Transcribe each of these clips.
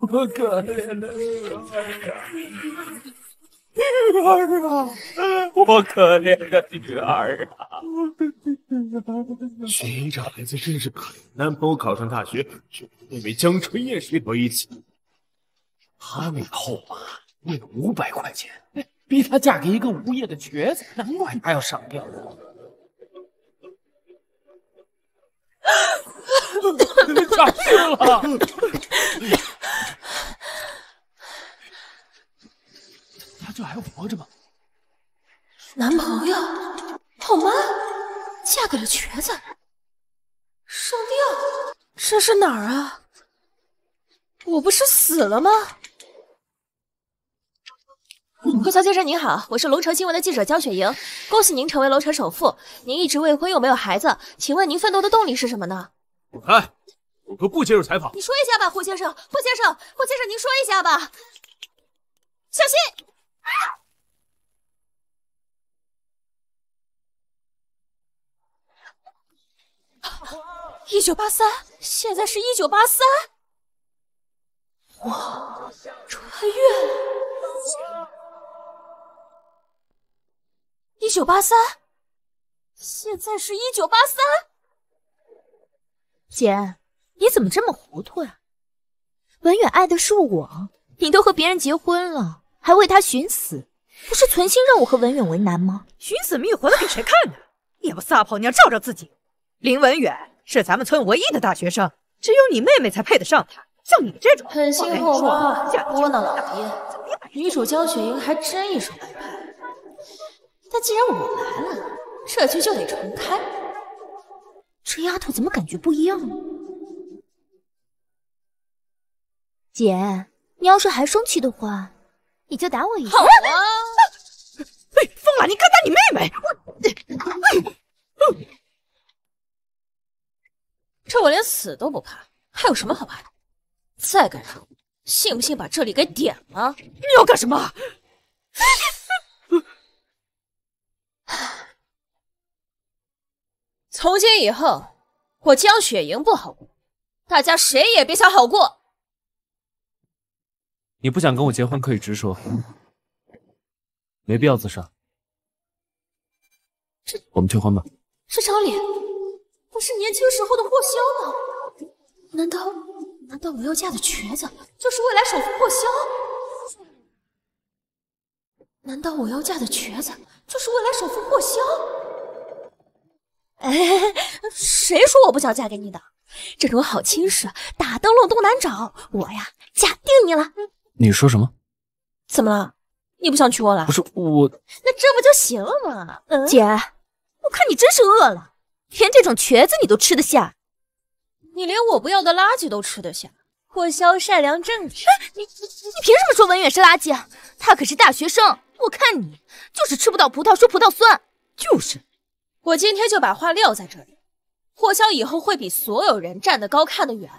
我可怜的女儿啊，女儿啊，我可怜的女儿啊！寻一这孩子真是可怜，男朋友考上大学，却妹江春燕睡到一次。他那后妈，为了五百块钱，逼她嫁给一个无业的瘸子，难怪她要上吊。你咋去了，他这还活着吗？男朋友，好妈，嫁给了瘸子，上吊，这是哪儿啊？我不是死了吗？何曹先生您好，我是龙城新闻的记者江雪莹，恭喜您成为龙城首富，您一直未婚又没有孩子，请问您奋斗的动力是什么呢？滚开！我不接受采访。你说一下吧，霍先生，霍先生，霍先生，您说一下吧。小心！一九八三，现在是一九八三。我穿越一九八三，现在是一九八三。姐。你怎么这么糊涂呀？文远爱的是我，你都和别人结婚了，还为他寻死，不是存心让我和文远为难吗？寻死觅活的给谁看呢？也不撒泡尿照照自己。林文远是咱们村唯一的大学生，只有你妹妹才配得上他。像你这种狠心婆婆、窝囊老爹，女主江雪莹还真一手带派。但既然我来了，这局就得重开。这丫头怎么感觉不一样呢？姐，你要是还生气的话，你就打我一拳。好啊，哎，疯了！你敢打你妹妹？我，这我连死都不怕，还有什么好怕的？再敢说，信不信把这里给点了？你要干什么？从今以后，我江雪莹不好过，大家谁也别想好过。你不想跟我结婚可以直说，没必要自杀。这，我们退婚吧。这张脸，不是年轻时候的霍骁吗？难道难道我要嫁的瘸子就是未来首富霍骁？难道我要嫁的瘸子就是未来首富霍骁？哎，谁说我不想嫁给你的？这种好亲事，打灯笼都难找。我呀，嫁定你了。你说什么？怎么了？你不想娶我了？不是我，那这不就行了吗？姐，我看你真是饿了，连这种瘸子你都吃得下，你连我不要的垃圾都吃得下。霍骁善良正直，你你凭什么说文远是垃圾？啊？他可是大学生，我看你就是吃不到葡萄说葡萄酸。就是，我今天就把话撂在这里，霍骁以后会比所有人站得高看得远，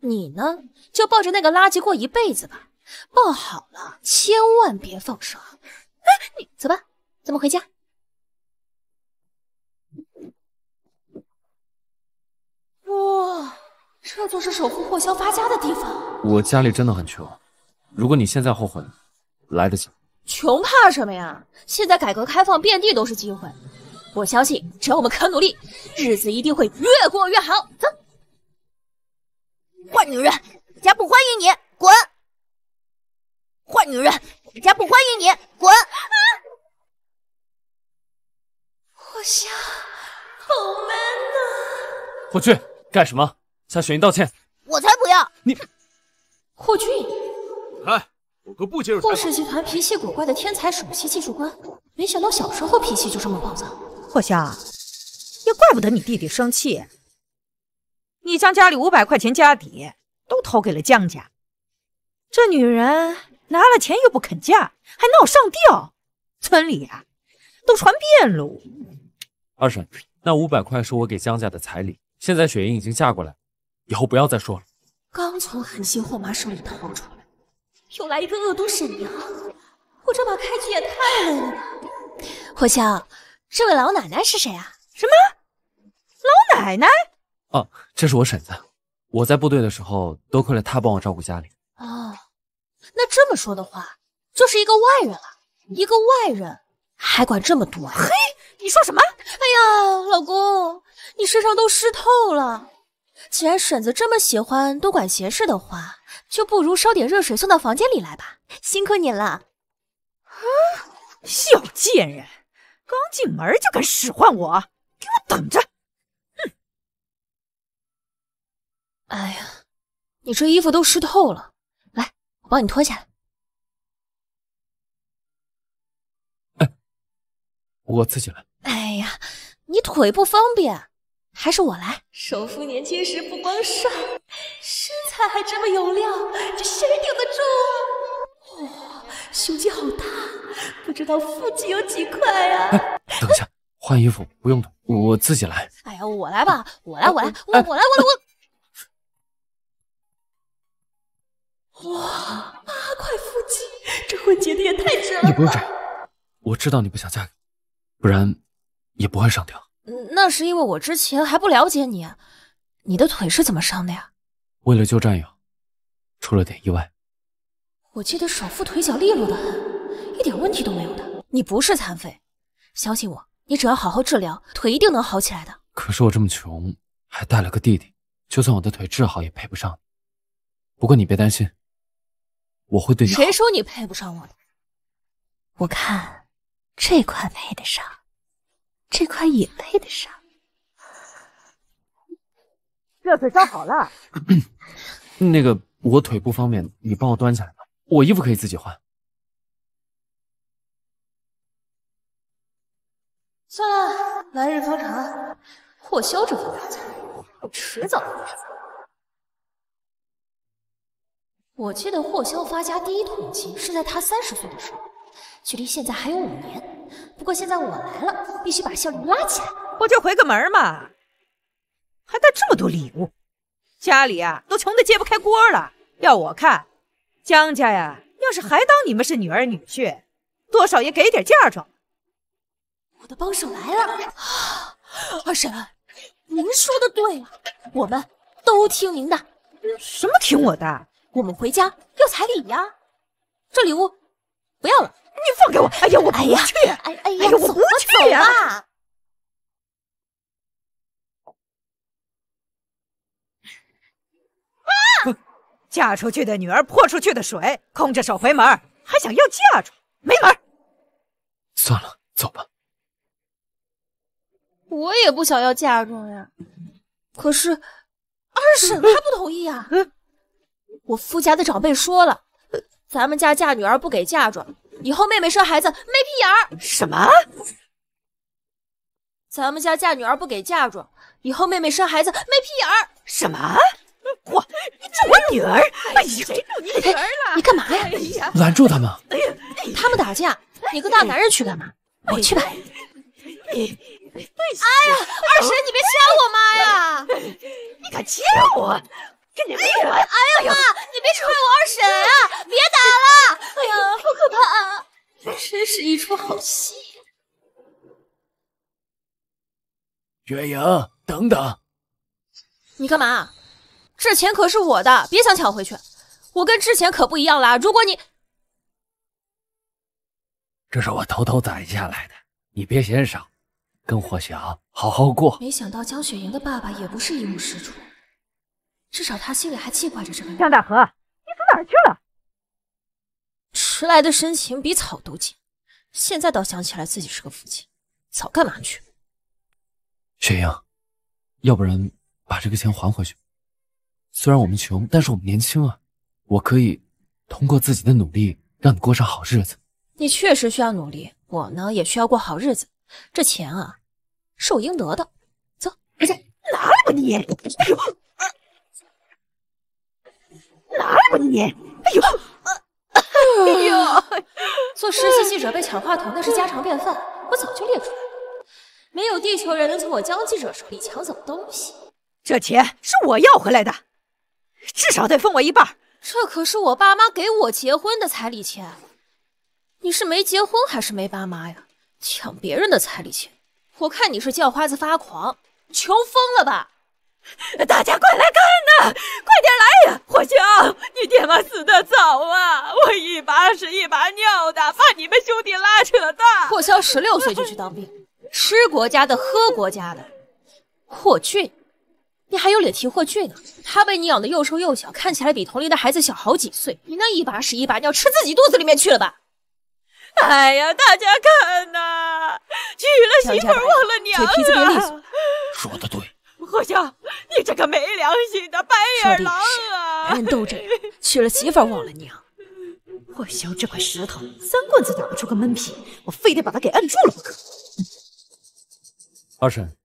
你呢，就抱着那个垃圾过一辈子吧。抱好了，千万别放手！哎，你走吧，咱们回家。哇，这就是首富霍萧发家的地方。我家里真的很穷，如果你现在后悔，来得及。穷怕什么呀？现在改革开放，遍地都是机会。我相信，只要我们肯努力，日子一定会越过越好。走，坏女人，我家不欢迎你。女人，我们家不欢迎你，滚！霍想，好闷呐。霍俊，干什么？向雪莹道歉。我才不要！你，霍俊，哎，我哥不接受。霍氏集团脾气古怪的天才首席技术官，没想到小时候脾气就这么暴躁。霍香，也怪不得你弟弟生气。你将家里五百块钱家底都投给了江家，这女人。拿了钱又不肯嫁，还闹上吊，村里啊都传遍了。二婶，那五百块是我给江家的彩礼，现在雪莹已经嫁过来，以后不要再说了。刚从狠心货妈手里逃出来，又来一个恶毒婶娘，我这把开局也太累了。霍萧，这位老奶奶是谁啊？什么老奶奶？哦，这是我婶子，我在部队的时候，多亏了她帮我照顾家里。哦。那这么说的话，就是一个外人了。一个外人还管这么多？嘿，你说什么？哎呀，老公，你身上都湿透了。既然婶子这么喜欢多管闲事的话，就不如烧点热水送到房间里来吧。辛苦你了。啊，小贱人，刚进门就敢使唤我，给我等着！哼。哎呀，你这衣服都湿透了。我帮你脱下来，哎，我自己来。哎呀，你腿不方便，还是我来。首富年轻时不光帅，身材还这么有料，这谁顶得住哇，胸肌好大，不知道腹肌有几块呀？哎，等一下，换衣服不用脱，我自己来。哎呀，我来吧，我来，我来，我我来，我来我。哇，八块腹肌，这婚结的也太值了吧！你不用这样，我知道你不想嫁给我，不然也不会上吊。那是因为我之前还不了解你，你的腿是怎么伤的呀？为了救战友，出了点意外。我记得首富腿脚利落的很，一点问题都没有的。你不是残废，相信我，你只要好好治疗，腿一定能好起来的。可是我这么穷，还带了个弟弟，就算我的腿治好也配不上你。不过你别担心。我会对你谁说你配不上我的？我看这块配得上，这块也配得上。热水烧好了。那个，我腿不方便，你帮我端起来吧。我衣服可以自己换。算了，来日方长。霍消这副样子，迟早会娶。我记得霍萧发家第一桶金是在他三十岁的时候，距离现在还有五年。不过现在我来了，必须把效率拉起来。不就回个门吗？还带这么多礼物，家里啊都穷得揭不开锅了。要我看，江家呀，要是还当你们是女儿女婿，多少也给点嫁妆。我的帮手来了，二婶，您说的对了，我们都听您的。什么听我的？我们回家要彩礼呀，这礼物不要了。你放开我！哎呀，我不去！哎哎，我不去！我啊！嫁出去的女儿泼出去的水，空着手回门，还想要嫁妆，没门！算了，走吧。我也不想要嫁妆呀，可是二婶她不同意呀。我夫家的长辈说了，咱们家嫁女儿不给嫁妆，以后妹妹生孩子没屁眼儿。什么？咱们家嫁女儿不给嫁妆，以后妹妹生孩子没屁眼儿。什么？我，你我女儿，哎呀，你女儿了，你干嘛呀？拦住他们！哎呀，他们打架，你个大男人去干嘛？我去吧。哎呀，二婶，你别吓我妈呀！你敢吓我？跟你没完！哎呀妈，你别踹我二婶啊！别打了！哎呀，好可怕！啊！真是一出好戏。月莹，等等！你干嘛？这钱可是我的，别想抢回去。我跟之前可不一样啦！如果你……这是我偷偷攒下来的，你别嫌少，跟霍翔好好过。没想到江雪莹的爸爸也不是一无是处。至少他心里还记挂着这个人。江大河，你走哪去了？迟来的深情比草都贱，现在倒想起来自己是个父亲，早干嘛去了？雪莹，要不然把这个钱还回去。虽然我们穷，但是我们年轻啊，我可以通过自己的努力让你过上好日子。你确实需要努力，我呢也需要过好日子。这钱啊，是我应得的。走，拿着，拿来吧你。哪吧你哎呦！哎呦！做实习记者被抢话筒那是家常便饭，我早就列出来，了。没有地球人能从我江记者手里抢走东西。这钱是我要回来的，至少得分我一半。这可是我爸妈给我结婚的彩礼钱，你是没结婚还是没爸妈呀？抢别人的彩礼钱，我看你是叫花子发狂，穷疯了吧？大家快来看呐！快点来呀！霍萧，你爹妈死得早啊，我一把屎一把尿的把你们兄弟拉扯大。霍萧十六岁就去当兵，吃国家的，喝国家的。霍俊，你还有脸提霍俊呢？他被你养的又瘦又小，看起来比同龄的孩子小好几岁。你那一把屎一把尿吃自己肚子里面去了吧？哎呀，大家看呐，娶了媳妇忘了娘啊！说的对。霍兄，你这个没良心的白眼狼！啊！的也是，娶了媳妇忘了娘。霍兄这块石头，三棍子打不出个闷屁，我非得把他给按住了不可。二婶，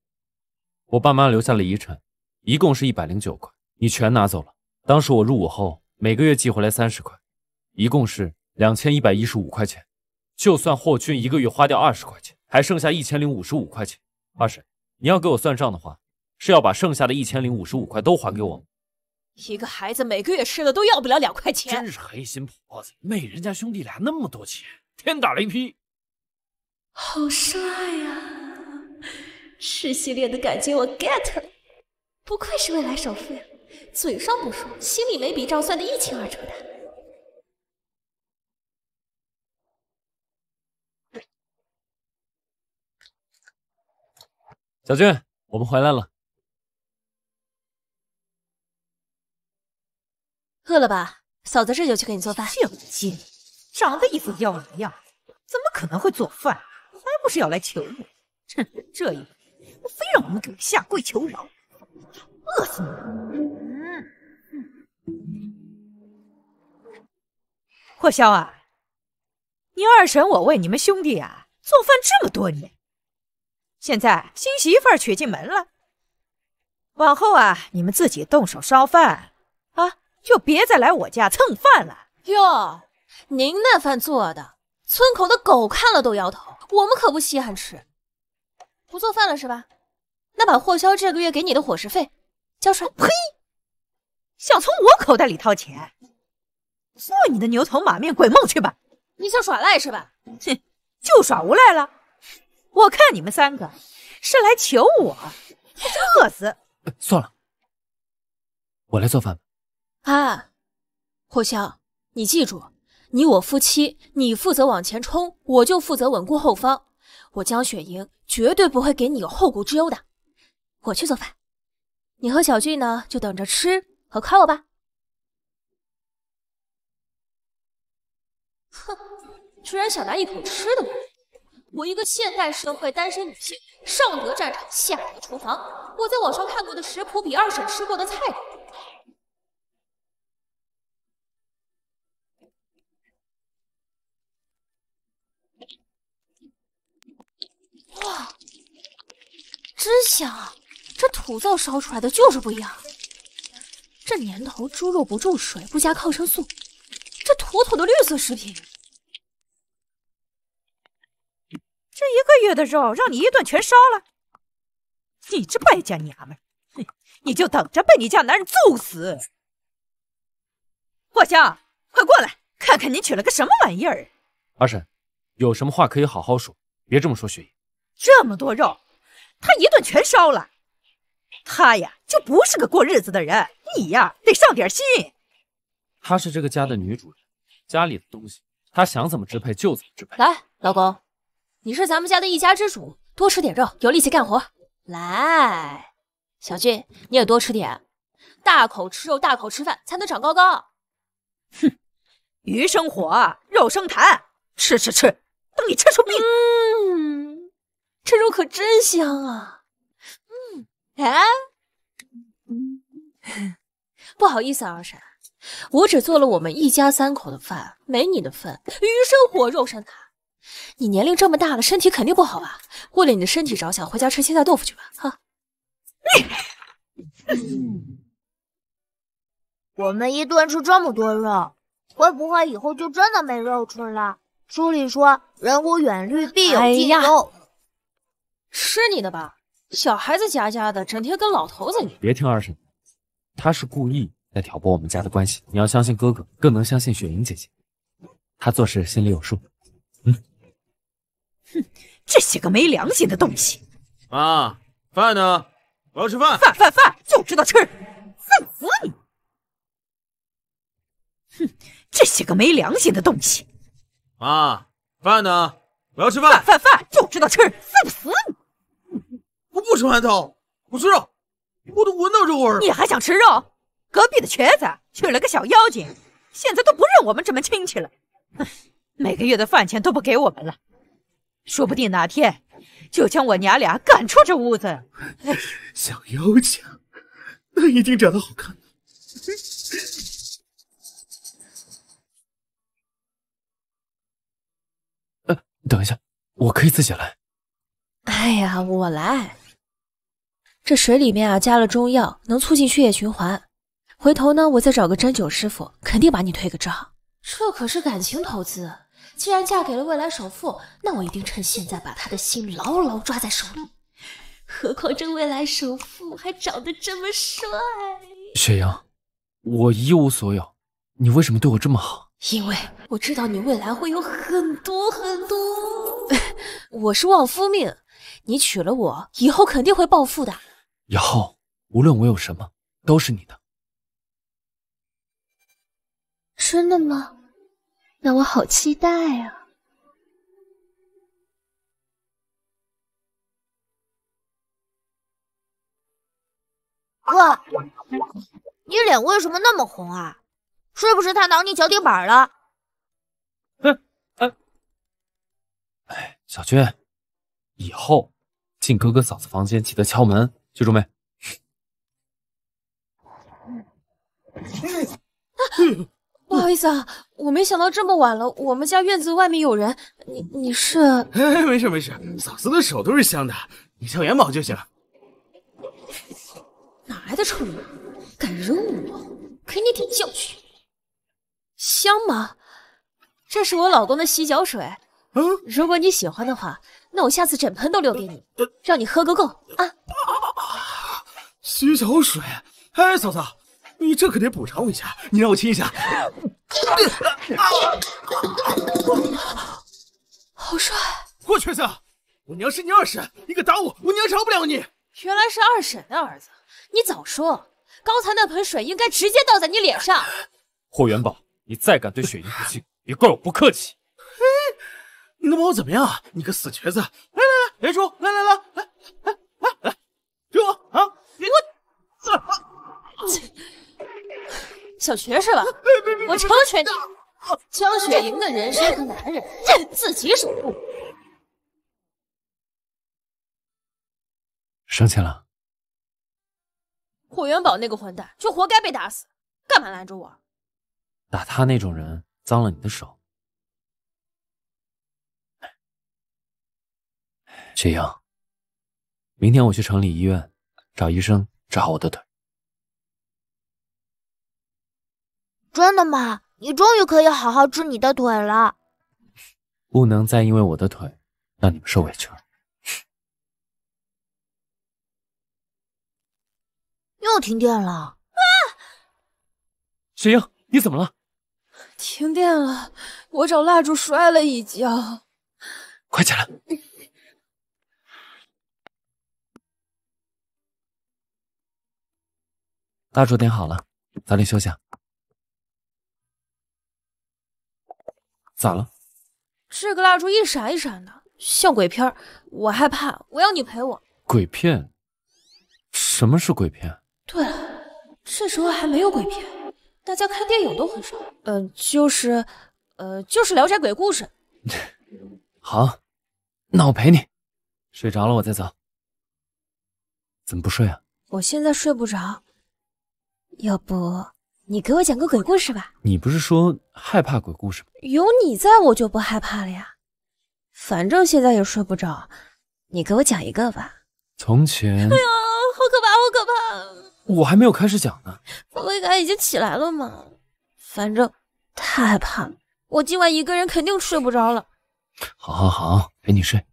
我爸妈留下了遗产，一共是一百零九块，你全拿走了。当时我入伍后，每个月寄回来三十块，一共是两千一百一十五块钱。就算霍军一个月花掉二十块钱，还剩下一千零五十五块钱。二婶，你要给我算账的话。是要把剩下的一千零五十五块都还给我吗？一个孩子每个月吃了都要不了两块钱。真是黑心婆子，昧人家兄弟俩那么多钱，天打雷劈！好帅呀，赤系列的感情我 get 了，不愧是未来首富呀，嘴上不说，心里没笔账算得一清二楚的。小俊，我们回来了。饿了吧，嫂子这就去给你做饭。贱鸡，长得一副妖人样，怎么可能会做饭？还不是要来求我？哼，这一天我非让我们给你下跪求饶，饿死你们！嗯，霍萧啊，你二婶我为你们兄弟啊做饭这么多年，现在新媳妇儿娶进门了，往后啊，你们自己动手烧饭啊。就别再来我家蹭饭了。哟，您那饭做的，村口的狗看了都摇头，我们可不稀罕吃。不做饭了是吧？那把霍萧这个月给你的伙食费交出来。呸！想从我口袋里掏钱？做你的牛头马面鬼梦去吧！你想耍赖是吧？哼，就耍无赖了。我看你们三个是来求我，饿死 算了。我来做饭。吧。哎，霍香，你记住，你我夫妻，你负责往前冲，我就负责稳固后方。我江雪莹绝对不会给你有后顾之忧的。我去做饭，你和小俊呢，就等着吃和夸我吧。哼，居然想拿一口吃的威我！我一个现代社会单身女性，上得战场，下得厨房，我在网上看过的食谱比二婶吃过的菜多。哇，真香！这土灶烧出来的就是不一样。这年头猪肉不注水、不加抗生素，这妥妥的绿色食品。这一个月的肉让你一顿全烧了，你这败家娘们，哼！你就等着被你家男人揍死。霍香，快过来，看看你娶了个什么玩意儿。阿婶，有什么话可以好好说，别这么说雪姨。这么多肉，他一顿全烧了。他呀就不是个过日子的人，你呀得上点心。她是这个家的女主人，家里的东西她想怎么支配就怎么支配。来，老公，你是咱们家的一家之主，多吃点肉，有力气干活。来，小俊你也多吃点，大口吃肉，大口吃饭才能长高高。哼，鱼生火，肉生痰，吃吃吃，等你吃出病。这肉可真香啊！嗯，哎，不好意思啊，二婶，我只做了我们一家三口的饭，没你的份。鱼生火，肉生痰。你年龄这么大了，身体肯定不好吧？为了你的身体着想，回家吃青菜豆腐去吧。哈，我们一顿吃这么多肉，会不会以后就真的没肉吃了？书里说，人无远虑，必有近忧。吃你的吧，小孩子家家的，整天跟老头子样。别听二婶的，她是故意在挑拨我们家的关系。你要相信哥哥，更能相信雪莹姐姐，她做事心里有数。嗯。哼，这些个没良心的东西。妈，饭呢？我要吃饭。饭饭饭，就知道吃，饿死你！哼，这些个没良心的东西。妈，饭呢？我要吃饭。饭饭饭，就知道吃，饿不死你！我不吃馒头，我吃肉，我都闻到肉味了。你还想吃肉？隔壁的瘸子娶了个小妖精，现在都不认我们这门亲戚了，每个月的饭钱都不给我们了，说不定哪天就将我娘俩赶出这屋子。小妖精，那一定长得好看。等一下，我可以自己来。哎呀，我来。这水里面啊加了中药，能促进血液循环。回头呢，我再找个针灸师傅，肯定把你推个正。这可是感情投资。既然嫁给了未来首富，那我一定趁现在把他的心牢牢抓在手里。何况这未来首富还长得这么帅。雪莹，我一无所有，你为什么对我这么好？因为我知道你未来会有很多很多。我是旺夫命，你娶了我以后肯定会暴富的。以后无论我有什么，都是你的。真的吗？那我好期待啊！哥，你脸为什么那么红啊？是不是他挠你脚底板了？哎，小娟，以后进哥哥嫂子房间记得敲门。记住没？不好意思啊，我没想到这么晚了，我们家院子外面有人。你你是？哎，没事没事，嫂子的手都是香的，你叫元宝就行。哪来的臭人，敢扔我，给你点教训。香吗？这是我老公的洗脚水。嗯，如果你喜欢的话。那我下次整盆都留给你，让你喝个够啊！洗脚水，哎，嫂子，你这可得补偿我一下，你让我亲一下。好帅！霍瘸子，我娘是你二婶，你敢打我，我娘饶不了你。原来是二婶的儿子，你早说，刚才那盆水应该直接倒在你脸上。霍元宝，你再敢对雪姨不敬，别怪我不客气。嘿。你能把我怎么样啊？你个死瘸子！来来来，来叔，来来来来来来，给我啊！给我！小瘸是吧？我成全你。江雪莹的人是个男人，自己守护。生气了？霍元宝那个混蛋就活该被打死，干嘛拦着我？打他那种人，脏了你的手。雪莹，明天我去城里医院找医生治好我的腿。真的吗？你终于可以好好治你的腿了。不能再因为我的腿让你们受委屈了。又停电了！雪莹，你怎么了？停电了，我找蜡烛摔了一跤。快起来！蜡烛点好了，早点休息。咋了？这个蜡烛一闪一闪的，像鬼片，我害怕，我要你陪我。鬼片？什么是鬼片？对了，这时候还没有鬼片，大家看电影都很少。呃，就是，呃，就是聊斋鬼故事。好，那我陪你。睡着了我再走。怎么不睡啊？我现在睡不着。要不你给我讲个鬼故事吧？你不是说害怕鬼故事吗？有你在我就不害怕了呀。反正现在也睡不着，你给我讲一个吧。从前，哎呀，好可怕，好可怕！我还没有开始讲呢，我应该已经起来了嘛。反正太害怕了，我今晚一个人肯定睡不着了。好，好，好，陪你睡。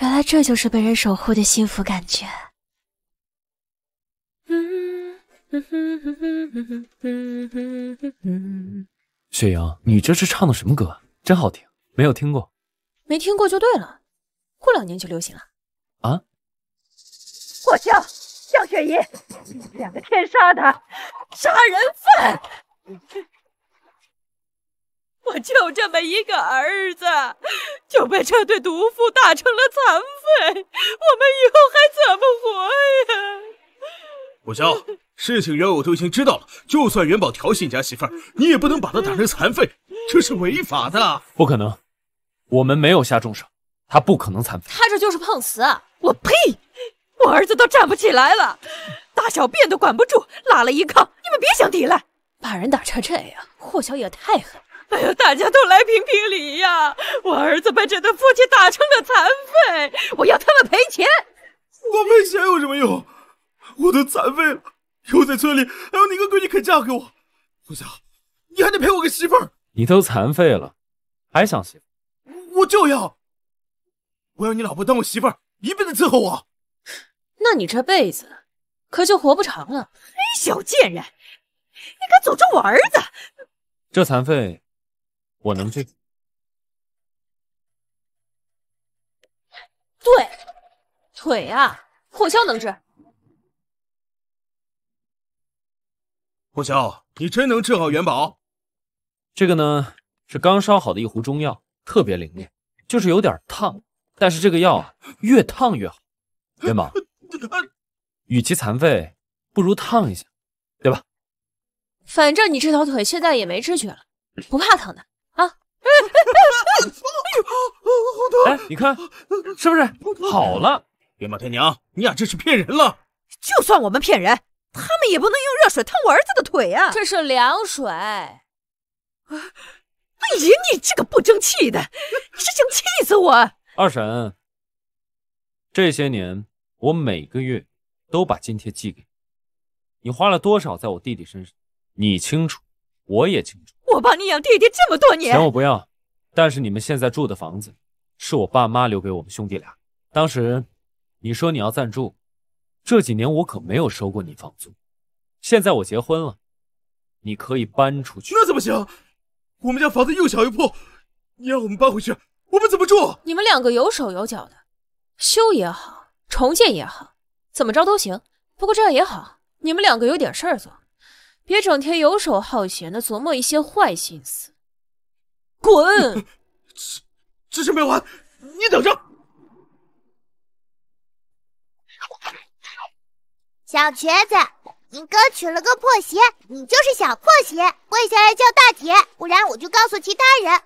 原来这就是被人守护的幸福感觉。雪莹，你这是唱的什么歌？真好听，没有听过。没听过就对了，过两年就流行了。啊！霍香、江雪姨，两个天杀的杀人犯！我就这么一个儿子，就被这对毒妇打成了残废，我们以后还怎么活呀？霍萧，事情原委我都已经知道了。就算元宝调戏你家媳妇儿，你也不能把她打成残废，这是违法的。不可能，我们没有下重手，他不可能残废。他这就是碰瓷啊！我呸！我儿子都站不起来了，大小便都管不住，拉了一炕，你们别想抵赖，把人打成这样，霍萧也太狠。哎呀，大家都来评评理呀！我儿子被这对夫妻打成了残废，我要他们赔钱。我赔钱有什么用？我都残废了，又在村里还有哪个闺女肯嫁给我？不家，你还得赔我个媳妇儿。你都残废了，还想媳妇？我就要！我要你老婆当我媳妇儿，一辈子伺候我。那你这辈子可就活不长了。你小贱人，你敢诅咒我儿子？这残废。我能治，对，腿啊，霍萧能治。霍萧，你真能治好元宝？这个呢，是刚烧好的一壶中药，特别灵验，就是有点烫，但是这个药啊，越烫越好，元宝。与其残废，不如烫一下，对吧？反正你这条腿现在也没知觉了，不怕疼的。哎，哎呦，好疼！哎，你看，是不是好了？元宝天娘，你俩这是骗人了。就算我们骗人，他们也不能用热水烫我儿子的腿啊！这是凉水。哎呀，你这个不争气的，你是想气死我？二婶，这些年我每个月都把津贴寄给你，你花了多少在我弟弟身上，你清楚，我也清楚。我帮你养弟弟这么多年，钱我不要，但是你们现在住的房子是我爸妈留给我们兄弟俩。当时你说你要暂住，这几年我可没有收过你房租。现在我结婚了，你可以搬出去。那怎么行？我们家房子又小又破，你让我们搬回去，我们怎么住？你们两个有手有脚的，修也好，重建也好，怎么着都行。不过这样也好，你们两个有点事儿做。别整天游手好闲的琢磨一些坏心思，滚！这这事没完，你等着。小瘸子，你哥娶了个破鞋，你就是小破鞋，跪下来叫大姐，不然我就告诉其他人。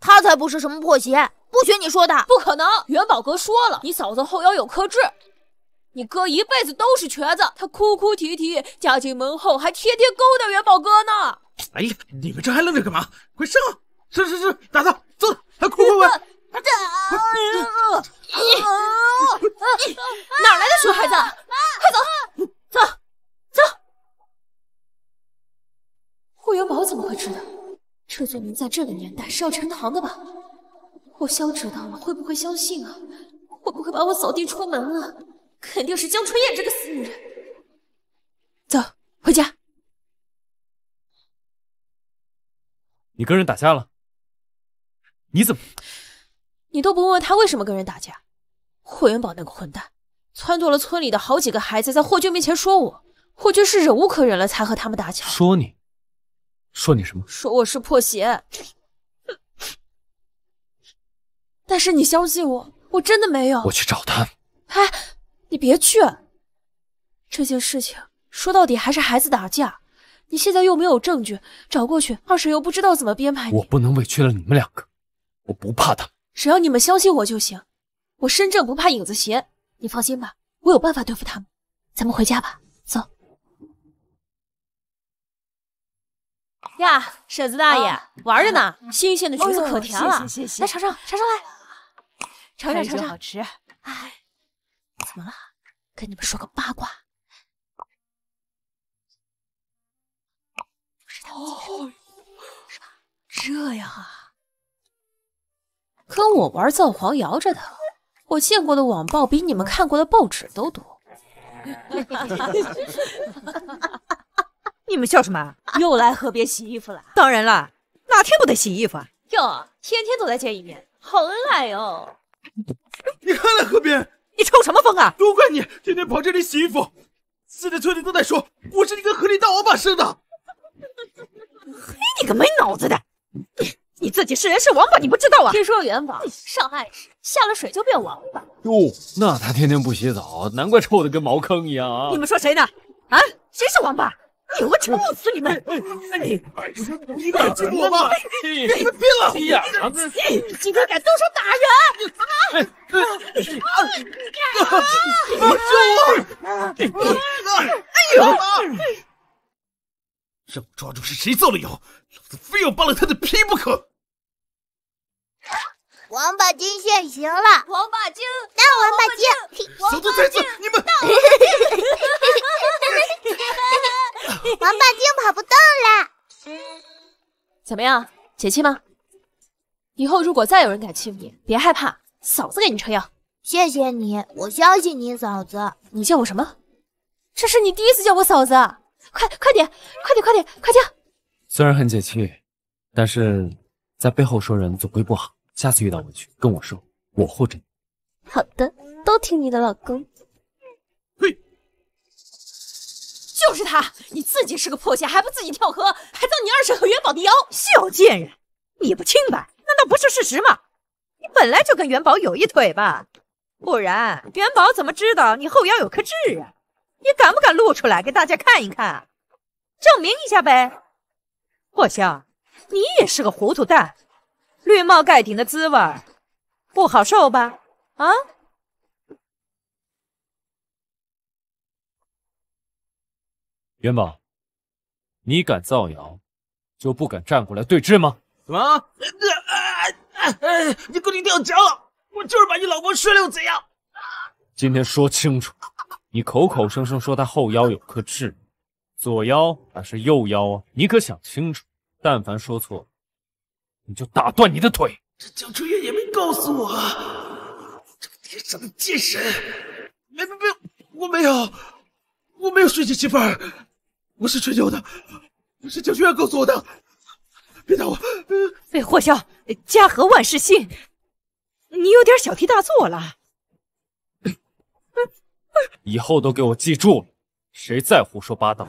他才不是什么破鞋，不许你说他，不可能。元宝哥说了，你嫂子后腰有颗痣。你哥一辈子都是瘸子，他哭哭啼啼，嫁进门后还天天勾搭元宝哥呢。哎呀，你们这还愣着干嘛？快上！是是是，打他，走！快快快，打！你你哪来的熊孩子？快走！走走。霍元宝怎么会知道？这座名在这个年代是要沉塘的吧？霍萧知道了会不会相信啊？会不会把我扫地出门啊？肯定是江春燕这个死女人。走，回家。你跟人打架了？你怎么？你都不问问他为什么跟人打架？霍元宝那个混蛋，撺掇了村里的好几个孩子在霍军面前说我，霍军是忍无可忍了才和他们打架。说你？说你什么？说我是破鞋。但是你相信我，我真的没有。我去找他。哎。你别去，这件事情说到底还是孩子打架，你现在又没有证据，找过去二婶又不知道怎么编排，我不能委屈了你们两个，我不怕他们，只要你们相信我就行，我身正不怕影子斜，你放心吧，我有办法对付他们，咱们回家吧，走。呀，婶子大爷玩着呢，新鲜的橘子可甜了，来尝尝，尝尝来，尝尝尝尝，哎。怎么了？跟你们说个八卦。不是他们亲是吧？这样啊？跟我玩造黄谣着的，我见过的网报比你们看过的报纸都多。你们笑什么？又来河边洗衣服了？当然了，哪天不得洗衣服啊？哟，天天都在见一面，好恩爱哟！你还来河边？你抽什么风啊！都怪你，天天跑这里洗衣服，现在村里都在说我是你跟河里大王八似的。你个没脑子的，你自己是人是王八你不知道啊？听说元宝上岸时下了水就变王八。哟，那他天天不洗澡，难怪臭的跟茅坑一样啊！你们说谁呢？啊，谁是王八？给我臭死你们！你不是独我吗？二吗？别别别！闭你今天敢动手打人？啊！啊！啊！救我！哎呦！让我抓住是谁造的谣，老子非要扒了他的皮不可！王八精现形了！王八精，大王八精！王八嫂子，你们！王八精跑不动了。怎么样，解气吗？以后如果再有人敢欺负你，别害怕，嫂子给你撑腰。谢谢你，我相信你，嫂子。你叫我什么？这是你第一次叫我嫂子。快，快点，快点，快点，快叫！虽然很解气，但是在背后说人总归不好。下次遇到委屈跟我说，我护着你。好的，都听你的老公。嘿，就是他，你自己是个破鞋，还不自己跳河，还造你二婶和元宝的谣。小贱人，你不清白，难道不是事实吗？你本来就跟元宝有一腿吧，不然元宝怎么知道你后腰有颗痣啊？你敢不敢露出来给大家看一看，证明一下呗？霍香，你也是个糊涂蛋。绿帽盖顶的滋味不好受吧？啊，元宝，你敢造谣，就不敢站过来对峙吗？什么？你给我立定脚！我就是把你老婆摔了又怎样？今天说清楚，你口口声声说他后腰有颗痣，左腰还是右腰啊？你可想清楚！但凡说错了。你就打断你的腿！这江春月也没告诉我啊！这个天上的剑神！没没没，我没有，我没有睡你媳妇儿，我是吹牛的，不是江春月告诉我的。别打我！喂，霍萧，家和万事兴。你有点小题大做了。以后都给我记住了，谁再胡说八道，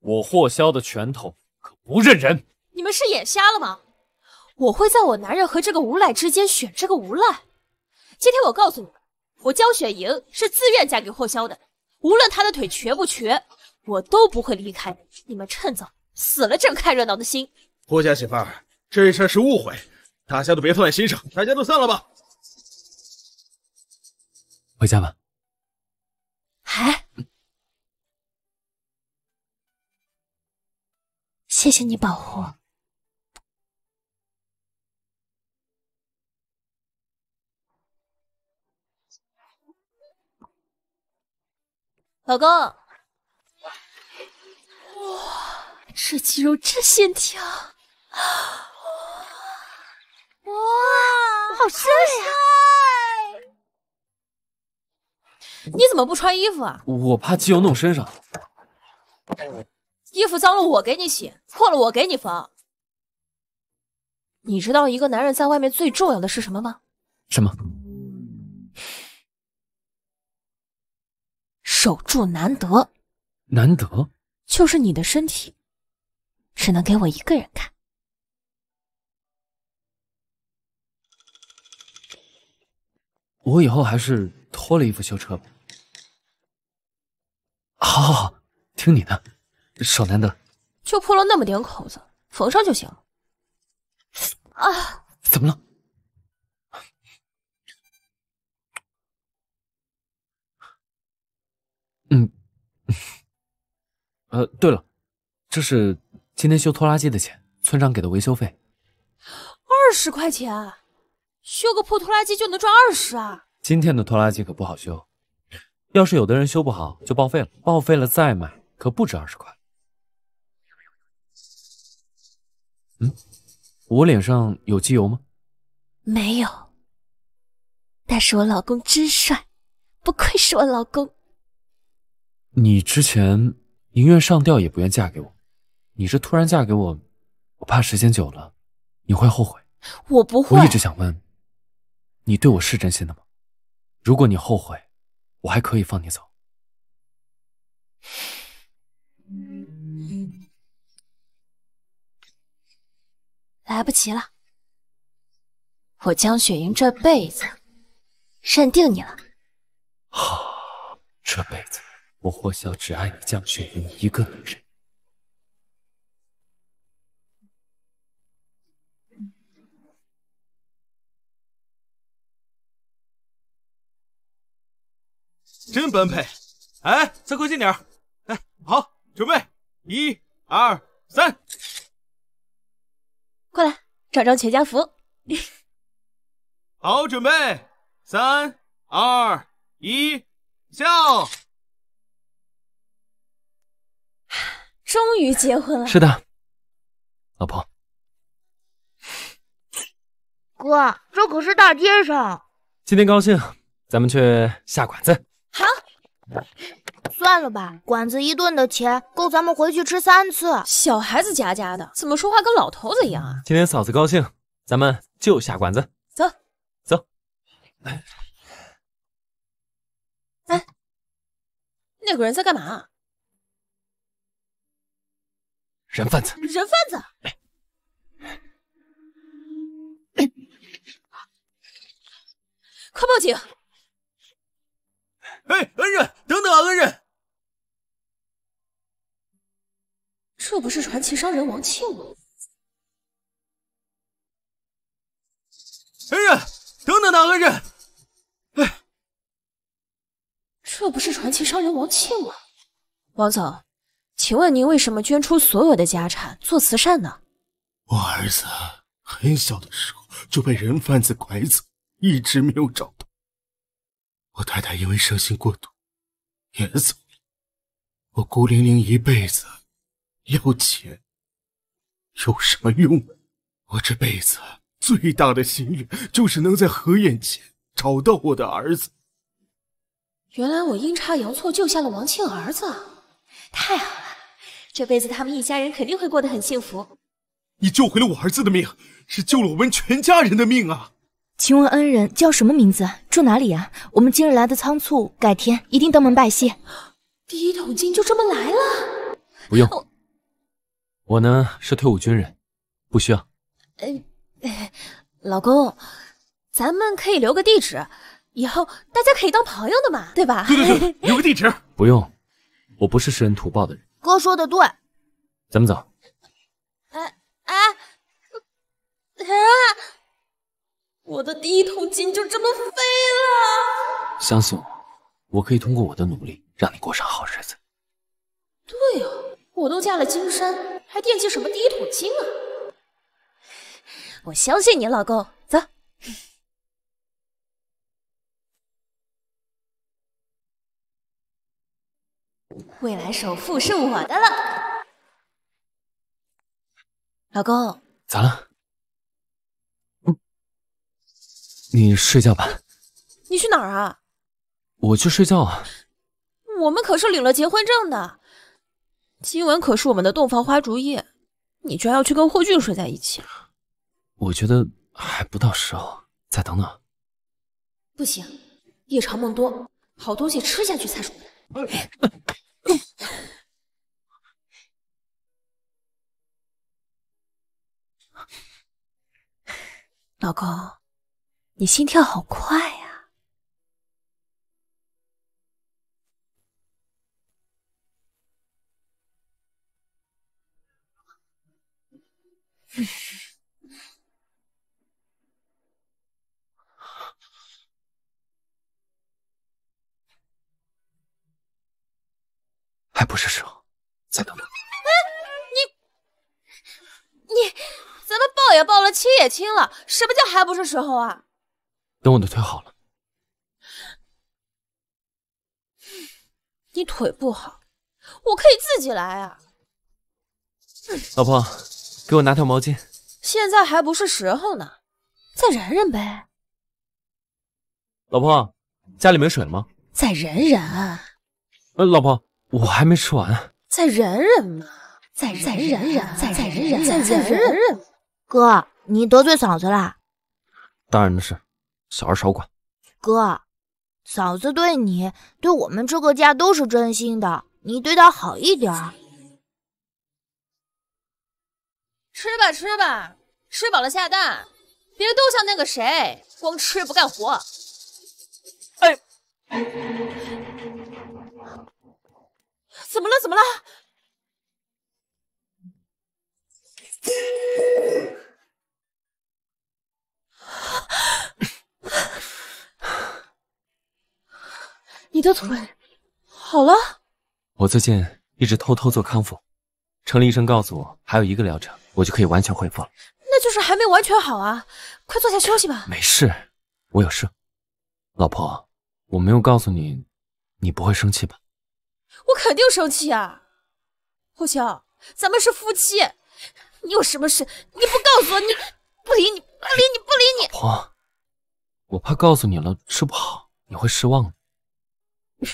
我霍萧的拳头可不认人。你们是眼瞎了吗？我会在我男人和这个无赖之间选这个无赖。今天我告诉你们，我焦雪莹是自愿嫁给霍萧的。无论他的腿瘸不瘸，我都不会离开。你们趁早死了这看热闹的心。霍家媳妇儿，这事儿是误会，大家都别放在心上，大家都散了吧，回家吧。哎，谢谢你保护。老公，哇，这肌肉这线条，哇，好帅呀！你怎么不穿衣服啊？我怕机油弄身上。衣服脏了我给你洗，破了我给你缝。你知道一个男人在外面最重要的是什么吗？什么？守住难得，难得就是你的身体，只能给我一个人看。我以后还是脱了衣服修车吧。好，好，好，听你的，守难得。就破了那么点口子，缝上就行啊，怎么了？嗯，呃，对了，这是今天修拖拉机的钱，村长给的维修费，二十块钱，修个破拖拉机就能赚二十啊？今天的拖拉机可不好修，要是有的人修不好就报废了，报废了再买可不止二十块。嗯，我脸上有机油吗？没有，但是我老公真帅，不愧是我老公。你之前宁愿上吊也不愿嫁给我，你这突然嫁给我，我怕时间久了你会后悔。我不会。我一直想问，你对我是真心的吗？如果你后悔，我还可以放你走。来不及了，我江雪莹这辈子认定你了。好，这辈子。我霍笑只爱你江雪，云一个女人，真般配！哎，再靠近点！哎，好，准备，一、二、三，过来，照张全家福。好，准备，三、二、一，笑。终于结婚了，是的，老婆。哥，这可是大街上。今天高兴，咱们去下馆子。好，算了吧，馆子一顿的钱够咱们回去吃三次。小孩子家家的，怎么说话跟老头子一样啊？今天嫂子高兴，咱们就下馆子。走，走。哎，那个人在干嘛？人贩子！人贩子！快报警！哎，恩人，等等啊，恩人！这不是传奇商人王庆吗？恩人，等等啊，恩人！哎，这不是传奇商人王庆吗？王总。请问您为什么捐出所有的家产做慈善呢？我儿子很小的时候就被人贩子拐走，一直没有找到。我太太因为伤心过度也走了。我孤零零一辈子，要钱有什么用我这辈子最大的心愿就是能在合眼前找到我的儿子。原来我阴差阳错救下了王庆儿子，太好。了！这辈子他们一家人肯定会过得很幸福。你救回了我儿子的命，是救了我们全家人的命啊！请问恩人叫什么名字？住哪里啊？我们今日来的仓促，改天一定登门拜谢。第一桶金就这么来了？不用，我呢是退伍军人，不需要。哎，老公，咱们可以留个地址，以后大家可以当朋友的嘛，对吧？对对对，留个地址。不用，我不是知恩图报的人。哥说的对，咱们走。哎哎啊！我的第一桶金就这么飞了。相信我，我可以通过我的努力让你过上好日子。对啊，我都嫁了金山，还惦记什么第一桶金啊？我相信你，老公，走。未来首富是我的了，老公。咋了？你睡觉吧。你去哪儿啊？我去睡觉啊。我们可是领了结婚证的，今晚可是我们的洞房花烛夜，你居然要去跟霍俊睡在一起？我觉得还不到时候，再等等。不行，夜长梦多，好东西吃下去才爽。老公，你心跳好快呀！还不是时候，再等等。哎，你你，咱们抱也抱了，亲也亲了，什么叫还不是时候啊？等我的腿好了。你腿不好，我可以自己来啊。老婆，给我拿条毛巾。现在还不是时候呢，再忍忍呗。老婆，家里没水了吗？再忍忍。哎，老婆。我还没吃完，再忍忍嘛，再再忍忍，再再忍忍，再再忍忍。哥，你得罪嫂子了？大人的事，小儿少管。哥，嫂子对你、对我们这个家都是真心的，你对她好一点。吃吧吃吧，吃饱了下蛋，别都像那个谁，光吃不干活。哎。怎么了？怎么了？你的腿好了？我最近一直偷偷做康复，程医生告诉我，还有一个疗程，我就可以完全恢复了。那就是还没完全好啊！快坐下休息吧。没事，我有事。老婆，我没有告诉你，你不会生气吧？我肯定生气啊，霍乔。咱们是夫妻，你有什么事你不告诉我，你不理你不理你不理你。老婆，我怕告诉你了吃不好，你会失望的。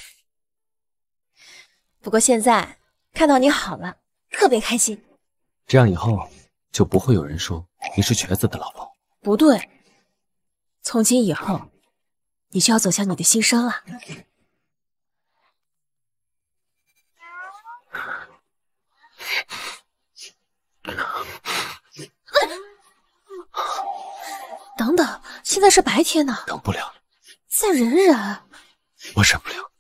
不过现在看到你好了，特别开心。这样以后就不会有人说你是瘸子的老婆。不对，从今以后你就要走向你的新生了。等等，现在是白天呢。等不了。再忍忍。我忍不了。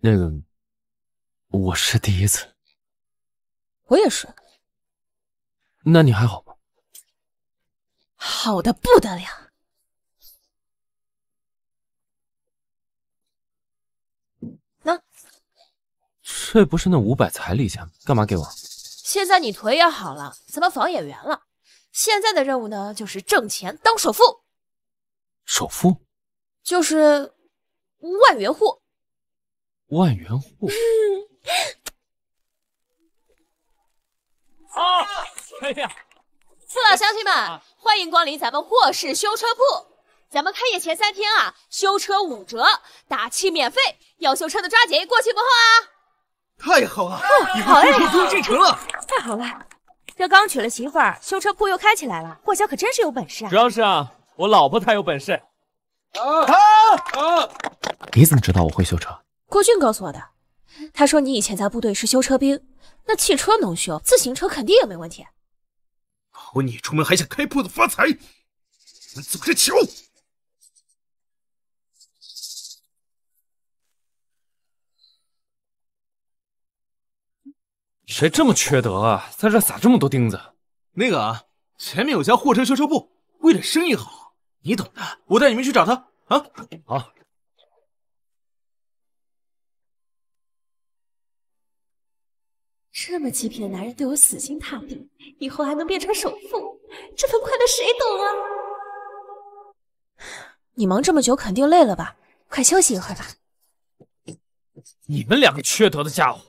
那个，我是第一次。我也是。那你还好吗？好的不得了。这不是那五百彩礼钱吗？干嘛给我？现在你腿也好了，咱们房也圆了。现在的任务呢，就是挣钱当首富。首富就是万元户。万元户。啊！哎呀，父老乡亲们，欢迎光临咱们霍氏修车铺。咱们开业前三天啊，修车五折，打气免费。要修车的抓紧，过期过后啊。太好了，以后修车不用进城了。太好了，这刚娶了媳妇儿，修车铺又开起来了。霍小可真是有本事啊！主要是啊，我老婆她有本事。啊啊！你怎么知道我会修车？郭俊告诉我的，他说你以前在部队是修车兵，那汽车能修，自行车肯定也没问题。好，你出门还想开铺子发财，我走着瞧。谁这么缺德啊，在这撒这么多钉子？那个啊，前面有家货车修车部，为了生意好，你懂的。我带你们去找他啊！好。这么极品的男人对我死心塌地，以后还能变成首富，这份快乐谁懂啊？你忙这么久肯定累了吧，快休息一会儿吧。你们两个缺德的家伙！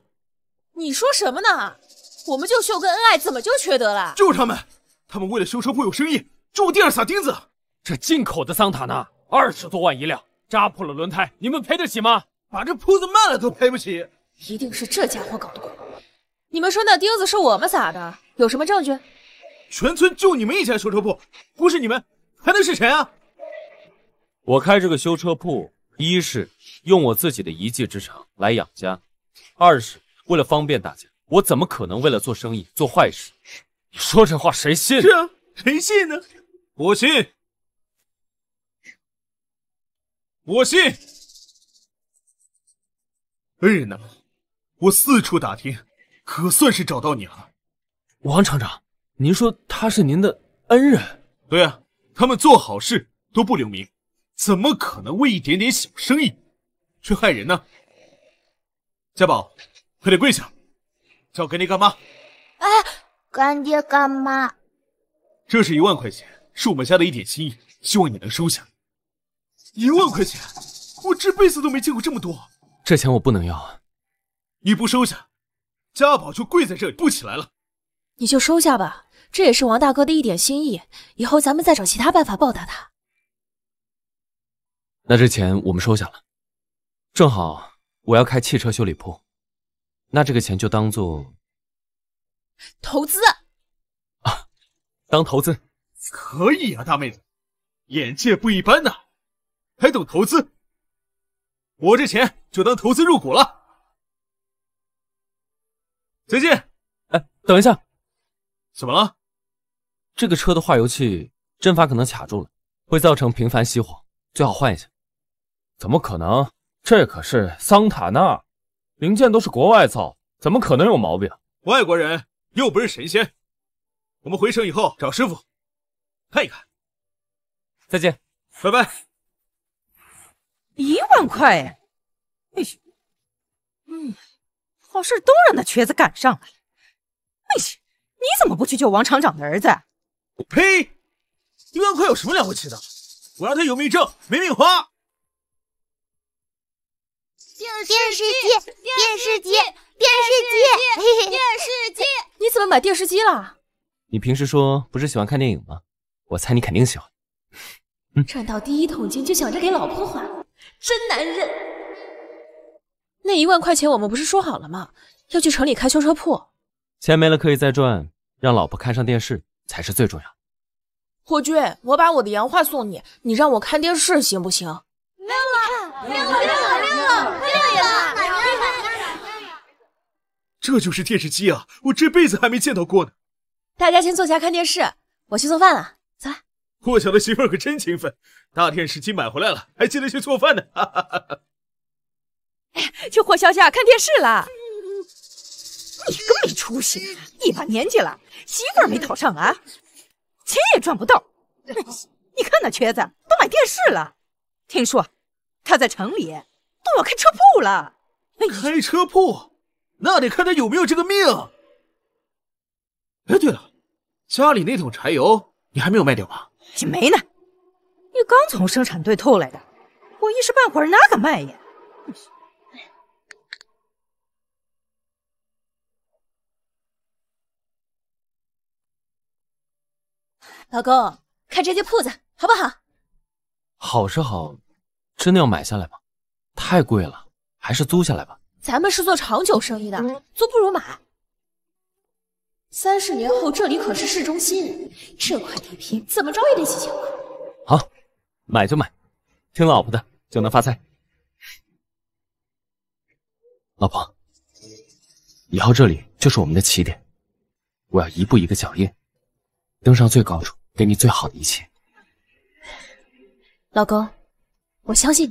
你说什么呢？我们就秀个恩爱，怎么就缺德了？就是他们，他们为了修车铺有生意，注定要撒钉子。这进口的桑塔纳二十多万一辆，扎破了轮胎，你们赔得起吗？把这铺子卖了都赔不起。一定是这家伙搞的鬼。你们说那钉子是我们撒的，有什么证据？全村就你们一家修车铺，不是你们还能是谁啊？我开这个修车铺，一是用我自己的一技之长来养家，二是。为了方便大家，我怎么可能为了做生意做坏事？你说这话谁信？是啊，谁信呢？我信，我信。恩人呐，我四处打听，可算是找到你了。王厂长，您说他是您的恩人？对啊，他们做好事都不留名，怎么可能为一点点小生意去害人呢？家宝。快点跪下，交给你干妈。哎，干爹干妈，这是一万块钱，是我们家的一点心意，希望你能收下。一万块钱，我这辈子都没见过这么多。这钱我不能要，你不收下，家宝就跪在这里不起来了。你就收下吧，这也是王大哥的一点心意，以后咱们再找其他办法报答他。那这钱我们收下了，正好我要开汽车修理铺。那这个钱就当做投资啊，当投资可以啊，大妹子，眼界不一般呐，还懂投资。我这钱就当投资入股了。再见。哎，等一下，怎么了？这个车的化油器针法可能卡住了，会造成频繁熄火，最好换一下。怎么可能？这可是桑塔纳。零件都是国外造，怎么可能有毛病？外国人又不是神仙。我们回城以后找师傅看一看。再见，拜拜。一万块哎，哎嗯，好事都让那瘸子赶上了。哎呀，你怎么不去救王厂长的儿子？我呸！一万块有什么了不起的？我让他有命挣，没命花。电视机，电视机，电视机，电视机。你怎么买电视机了？你平时说不是喜欢看电影吗？我猜你肯定喜欢。嗯，赚到第一桶金就想着给老婆花，真男人。那一万块钱我们不是说好了吗？要去城里开修车铺。钱没了可以再赚，让老婆看上电视才是最重要。霍俊，我把我的洋画送你，你让我看电视行不行？没有看，这就是电视机啊，我这辈子还没见到过呢。大家先坐下看电视，我去做饭了，走了。霍晓的媳妇儿可真勤奋，大电视机买回来了，还记得去做饭呢。哈哈哈哈哎，去霍桥家看电视了。你个没出息的，一把年纪了，媳妇儿没讨上啊，钱也赚不到。你看那瘸子都买电视了，听说他在城里都要开车铺了。开车铺。那得看他有没有这个命。哎，对了，家里那桶柴油你还没有卖掉吧？也没呢，你刚从生产队偷来的，我一时半会儿哪敢卖呀？老公，看这间铺子好不好？好是好，真的要买下来吗？太贵了，还是租下来吧。咱们是做长久生意的，租不如买。三十年后这里可是市中心，这块地皮怎么着也得几千万。好，买就买，听老婆的就能发财。老婆，以后这里就是我们的起点，我要一步一个脚印，登上最高处，给你最好的一切。老公，我相信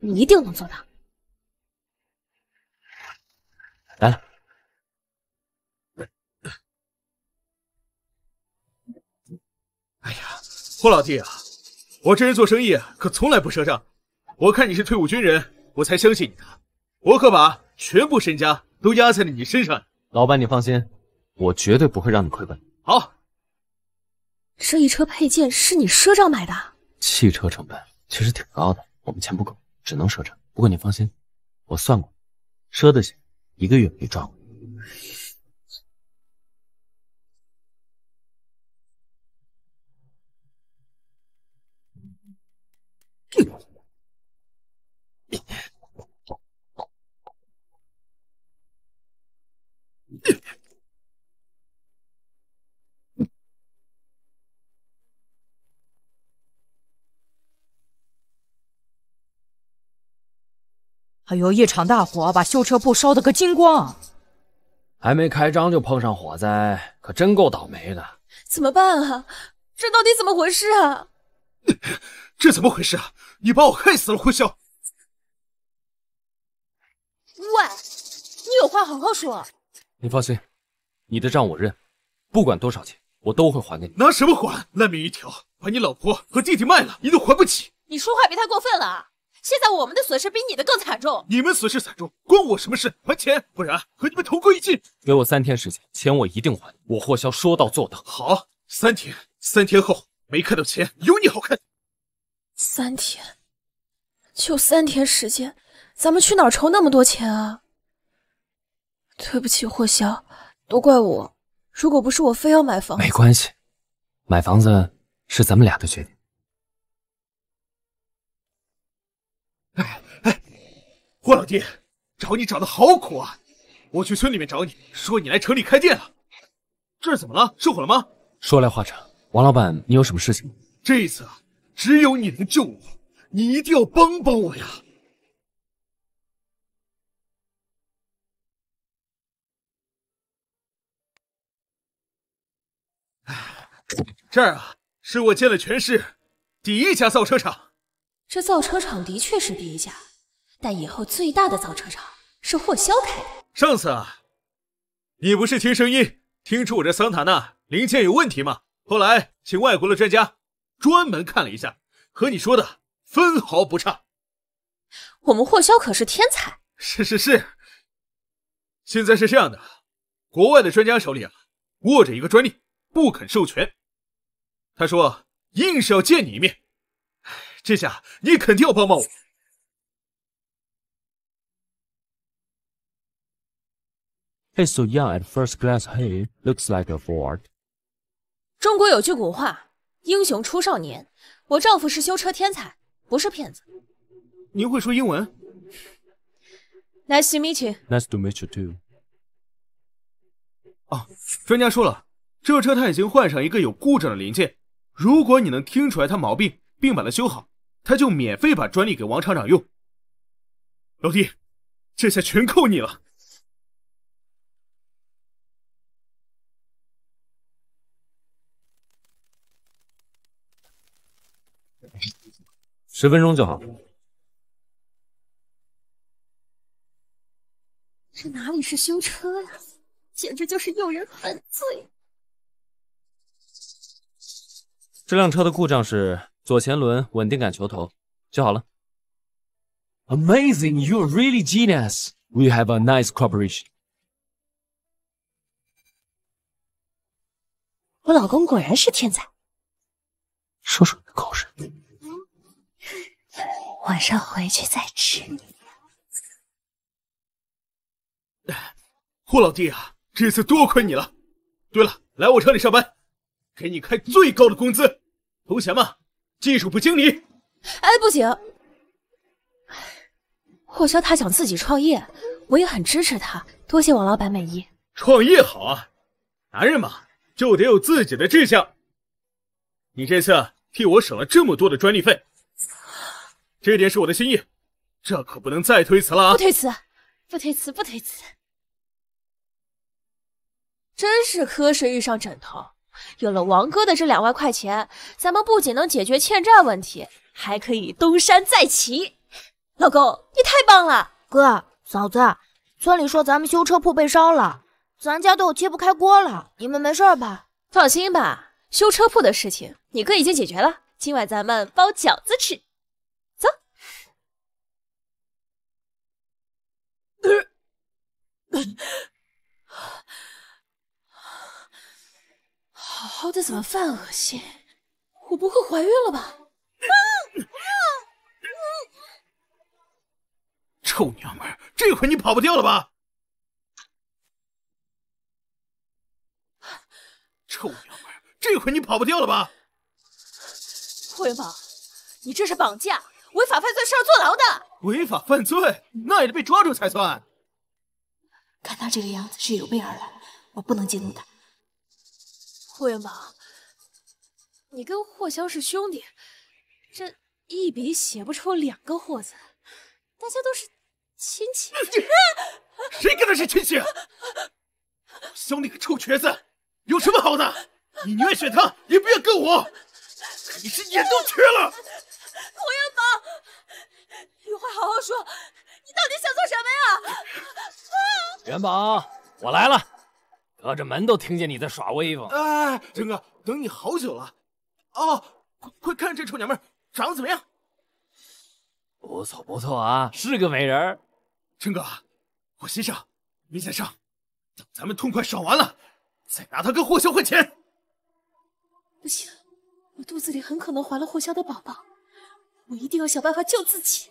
你，你一定能做到。来。哎呀，霍老弟啊，我这人做生意可从来不赊账。我看你是退伍军人，我才相信你的。我可把全部身家都压在了你身上。老板，你放心，我绝对不会让你亏本。好，这一车配件是你赊账买的？汽车成本其实挺高的，我们钱不够，只能赊账。不过你放心，我算过赊得起。一个月没赚过。哎呦！一场大火把修车铺烧得个精光，还没开张就碰上火灾，可真够倒霉的。怎么办啊？这到底怎么回事啊？这怎么回事啊？你把我害死了，胡笑！喂，你有话好好说。你放心，你的账我认，不管多少钱，我都会还给你。拿什么还？烂命一条，把你老婆和弟弟卖了，你都还不起。你说话别太过分了。现在我们的损失比你的更惨重，你们损失惨重，关我什么事？还钱，不然和你们同归于尽。给我三天时间，钱我一定还我霍萧说到做到。好，三天，三天后没看到钱，有你好看。三天，就三天时间，咱们去哪儿筹那么多钱啊？对不起，霍萧，都怪我。如果不是我非要买房子，没关系，买房子是咱们俩的决定。郭老弟，找你找的好苦啊！我去村里面找你，说你来城里开店了。这是怎么了？失火了吗？说来话长，王老板，你有什么事情？这一次啊，只有你能救我，你一定要帮帮我呀！哎，这儿啊，是我建了全市第一家造车厂。这造车厂的确是第一家。但以后最大的造车厂是霍萧开的。上次啊，你不是听声音听出我这桑塔纳零件有问题吗？后来请外国的专家专门看了一下，和你说的分毫不差。我们霍萧可是天才。是是是。现在是这样的，国外的专家手里啊握着一个专利，不肯授权。他说硬是要见你一面。这下你肯定要帮帮我。He's so young at first glance. He looks like a f r d 中国有句古话，英雄出少年。我丈夫是修车天才，不是骗子。您会说英文？Nice to meet you. Nice to meet you too. 哦，专家说了，这车他已经换上一个有故障的零件。如果你能听出来他毛病，并把它修好，他就免费把专利给王厂长用。老弟，这下全靠你了。十分钟就好。这哪里是修车呀，简直就是诱人犯罪！这辆车的故障是左前轮稳定杆球头，修好了。Amazing, you are really genius. We have a nice cooperation. 我老公果然是天才。说说你的口水。晚上回去再吃。霍老弟啊，这次多亏你了。对了，来我厂里上班，给你开最高的工资，能行吗？技术部经理。哎，不行。霍萧他想自己创业，我也很支持他。多谢王老板美意。创业好啊，男人嘛就得有自己的志向。你这次替我省了这么多的专利费。这点是我的心意，这可不能再推辞了啊！不推辞，不推辞，不推辞！真是瞌睡遇上枕头，有了王哥的这两万块钱，咱们不仅能解决欠债问题，还可以东山再起。老公，你太棒了！哥，嫂子，村里说咱们修车铺被烧了，咱家都揭不开锅了，你们没事吧？放心吧，修车铺的事情，你哥已经解决了。今晚咱们包饺子吃。好好的怎么犯恶心？我不会怀孕了吧？臭娘们，这回你跑不掉了吧？臭娘们，这回你跑不掉了吧？慧宝，你这是绑架！违法犯罪是要坐牢的。违法犯罪，那也得被抓住才算。看他这个样子是有备而来，我不能激怒他。霍元宝，你跟霍骁是兄弟，这一笔写不出两个霍字，大家都是亲戚。谁跟他是亲戚？霍萧，你个臭瘸子，有什么好的？你宁愿选他，也不愿跟我，你是眼都瘸了。有话好好说，你到底想做什么呀？元宝，我来了，隔着门都听见你在耍威风。哎，陈哥，等你好久了。哦，快快看这臭娘们长得怎么样？不错不错啊，是个美人。陈哥，我先上，你先生，等咱们痛快爽完了，再拿她跟霍萧换钱。不行，我肚子里很可能怀了霍萧的宝宝。我一定要想办法救自己。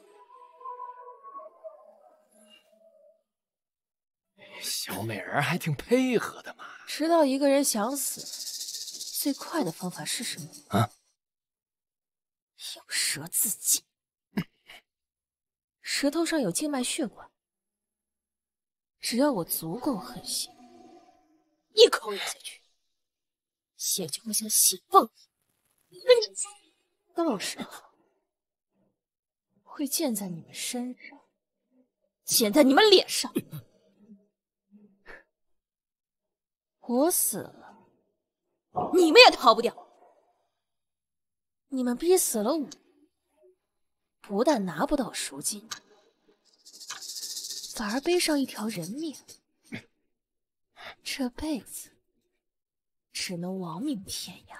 小美人还挺配合的嘛。知道一个人想死最快的方法是什么？啊？咬舌自尽。舌头上有静脉血管，只要我足够狠心，一口咬下去，血就会像血泵一样喷到时候。会溅在你们身上，溅在你们脸上。我死了，你们也逃不掉。你们逼死了我，不但拿不到赎金，反而背上一条人命，这辈子只能亡命天涯，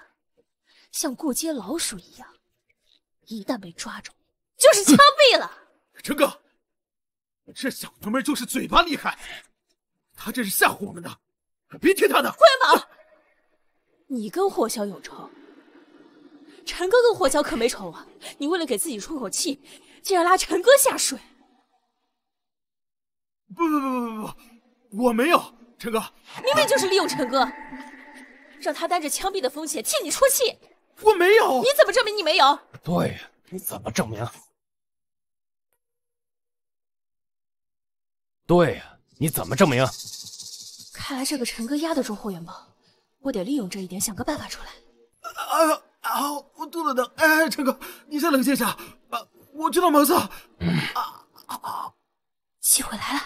像过街老鼠一样，一旦被抓住，就是枪毙了，陈哥，这小娘们就是嘴巴厉害，她这是吓唬我们的，别听她的。元跑！你跟霍骁有仇？陈哥跟霍骁可没仇啊！你为了给自己出口气，竟然拉陈哥下水？不不不不不不，我没有。陈哥，明明就是利用陈哥，让他担着枪毙的风险替你出气。我没有。你怎么证明你没有？对，你怎么证明？对呀，你怎么证明？看来这个陈哥压得住霍元宝，我得利用这一点，想个办法出来。啊啊！我肚子疼。哎，陈哥，你先冷静一下。啊，我去道，茅子。啊！机会来了，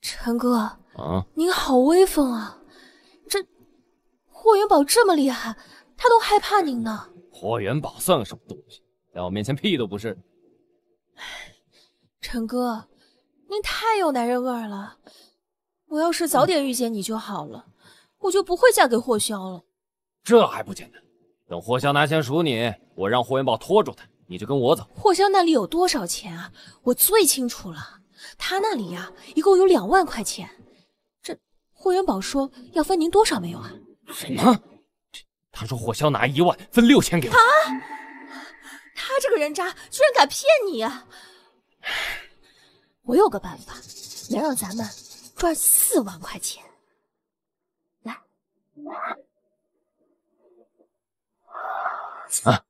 陈哥。啊！您好威风啊！这霍元宝这么厉害，他都害怕您呢。霍元宝算个什么东西，在我面前屁都不是。陈哥。您太有男人味了，我要是早点遇见你就好了，我就不会嫁给霍骁了。这还不简单？等霍骁拿钱赎你，我让霍元宝拖住他，你就跟我走。霍骁那里有多少钱啊？我最清楚了，他那里呀，一共有两万块钱。这霍元宝说要分您多少没有啊？什么？他说霍骁拿一万分六千给我。啊！他这个人渣居然敢骗你啊！我有个办法，能让咱们赚四万块钱。来，啊，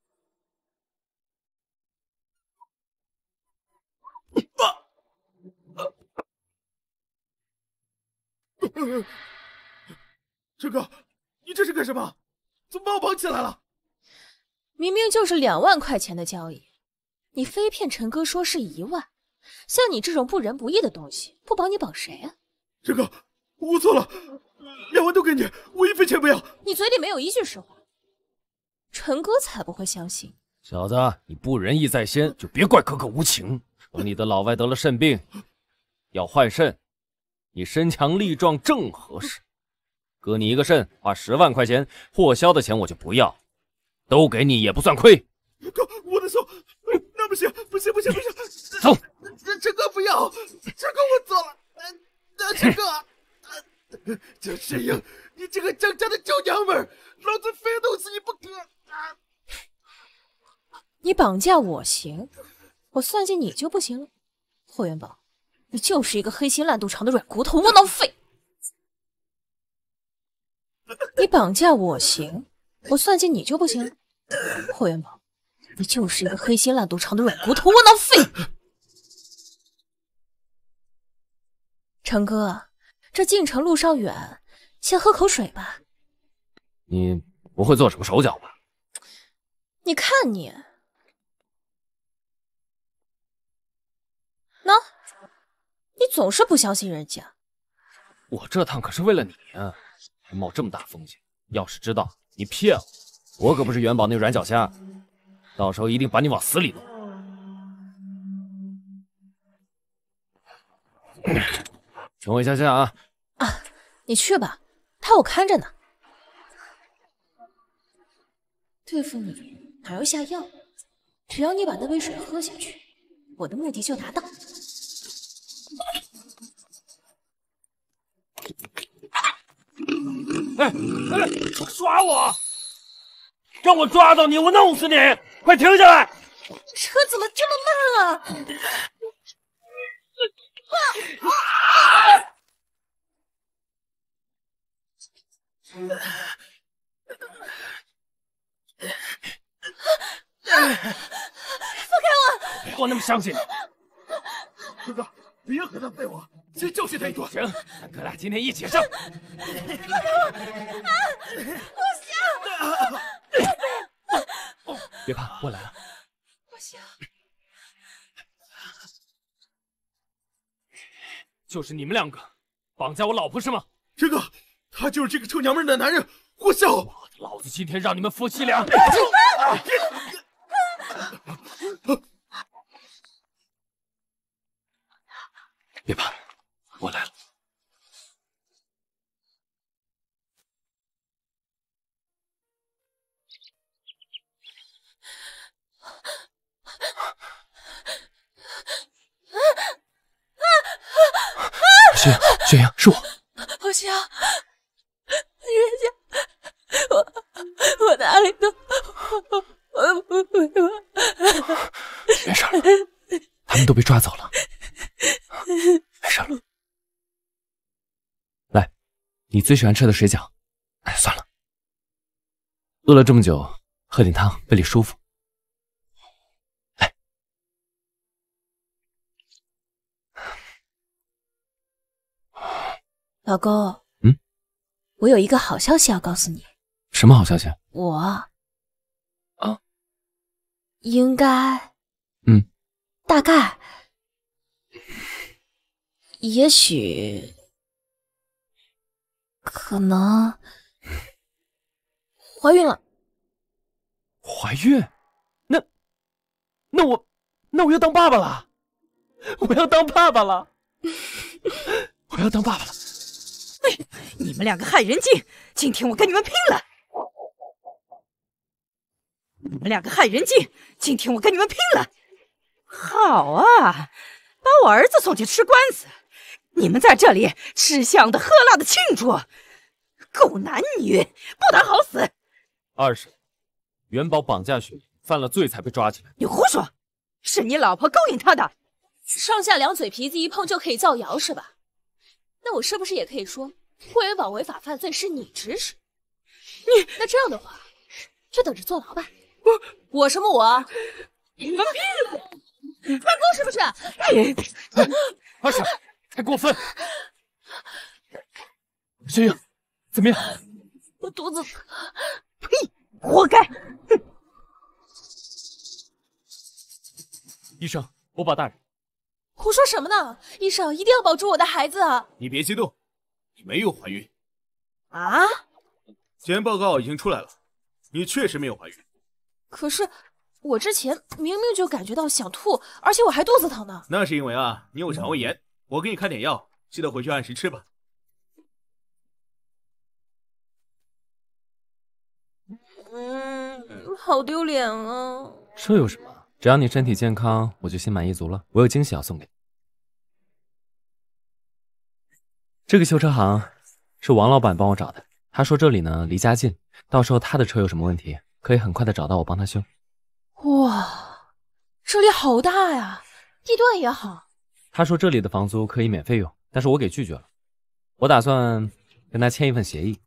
陈 哥，你这是干什么？怎么把我绑起来了？明明就是两万块钱的交易，你非骗陈哥说是一万。像你这种不仁不义的东西，不绑你绑谁啊？陈哥，我错了，两万都给你，我一分钱不要。你嘴里没有一句实话。陈哥才不会相信。小子，你不仁义在先，就别怪哥哥无情。等你的老外得了肾病，要换肾，你身强力壮正合适。割你一个肾，花十万块钱，霍枭的钱我就不要，都给你也不算亏。哥，我的手。不行不行不行不行！走，陈哥不要，陈哥我走了，陈哥，江，世英，你这个江家的臭娘们，老子非弄死你不可！你绑架我行，我算计你就不行了。霍元宝，你就是一个黑心烂肚肠的软骨头、窝囊废。你绑架我行，我算计你就不行了。霍元宝。你就是一个黑心烂赌场的软骨头窝囊废，成 哥，这进城路上远，先喝口水吧。你不会做什么手脚吧？你看你，喏，你总是不相信人家。我这趟可是为了你还冒这么大风险，要是知道你骗我，我可不是元宝那软脚虾。到时候一定把你往死里弄！陈伟，下下啊！啊，你去吧，他我看着呢。对付你哪要下药？只要你把那杯水喝下去，我的目的就达到。哎哎，耍我！让我抓到你，我弄死你！快停下来！车怎么这么慢啊？放开我！别我那么伤心！哥哥，别和他废话，先教训他一顿。行，咱哥俩今天一起上！放开我！啊！不行！别怕，我来了。就是你们两个绑架我老婆是吗？这哥，他就是这个臭娘们的男人，霍萧。老子今天让你们夫妻俩。别怕。雪阳，是我。不行，不我我哪里都我不会动。没事了，他们都被抓走了。没事了。来，你最喜欢吃的水饺。哎，算了，饿了这么久，喝点汤，胃里舒服。老公，嗯，我有一个好消息要告诉你。什么好消息？我，啊，应该，嗯，大概，也许，可能，怀孕了。怀孕？那，那我，那我要当爸爸了！我要当爸爸了！我要当爸爸了！你们两个害人精，今天我跟你们拼了！你们两个害人精，今天我跟你们拼了！好啊，把我儿子送去吃官司，你们在这里吃香的喝辣的庆祝，狗男女，不得好死！二婶，元宝绑架雪犯了罪才被抓起来。你胡说，是你老婆勾引他的，上下两嘴皮子一碰就可以造谣是吧？那我是不是也可以说，霍元宝违法犯罪是你指使？你那这样的话，就等着坐牢吧！我我什么我？你发疯？发疯是不是？二婶，太过分！小英，怎么样？我肚子……呸，活该！医生，我把大人。胡说什么呢？医生一定要保住我的孩子啊！你别激动，你没有怀孕。啊？检验报告已经出来了，你确实没有怀孕。可是我之前明明就感觉到想吐，而且我还肚子疼呢。那是因为啊，你有肠胃炎。我给你开点药，记得回去按时吃吧。嗯，好丢脸啊。这有什么？只要你身体健康，我就心满意足了。我有惊喜要送给你。这个修车行是王老板帮我找的，他说这里呢离家近，到时候他的车有什么问题，可以很快的找到我帮他修。哇，这里好大呀，地段也好。他说这里的房租可以免费用，但是我给拒绝了。我打算跟他签一份协议，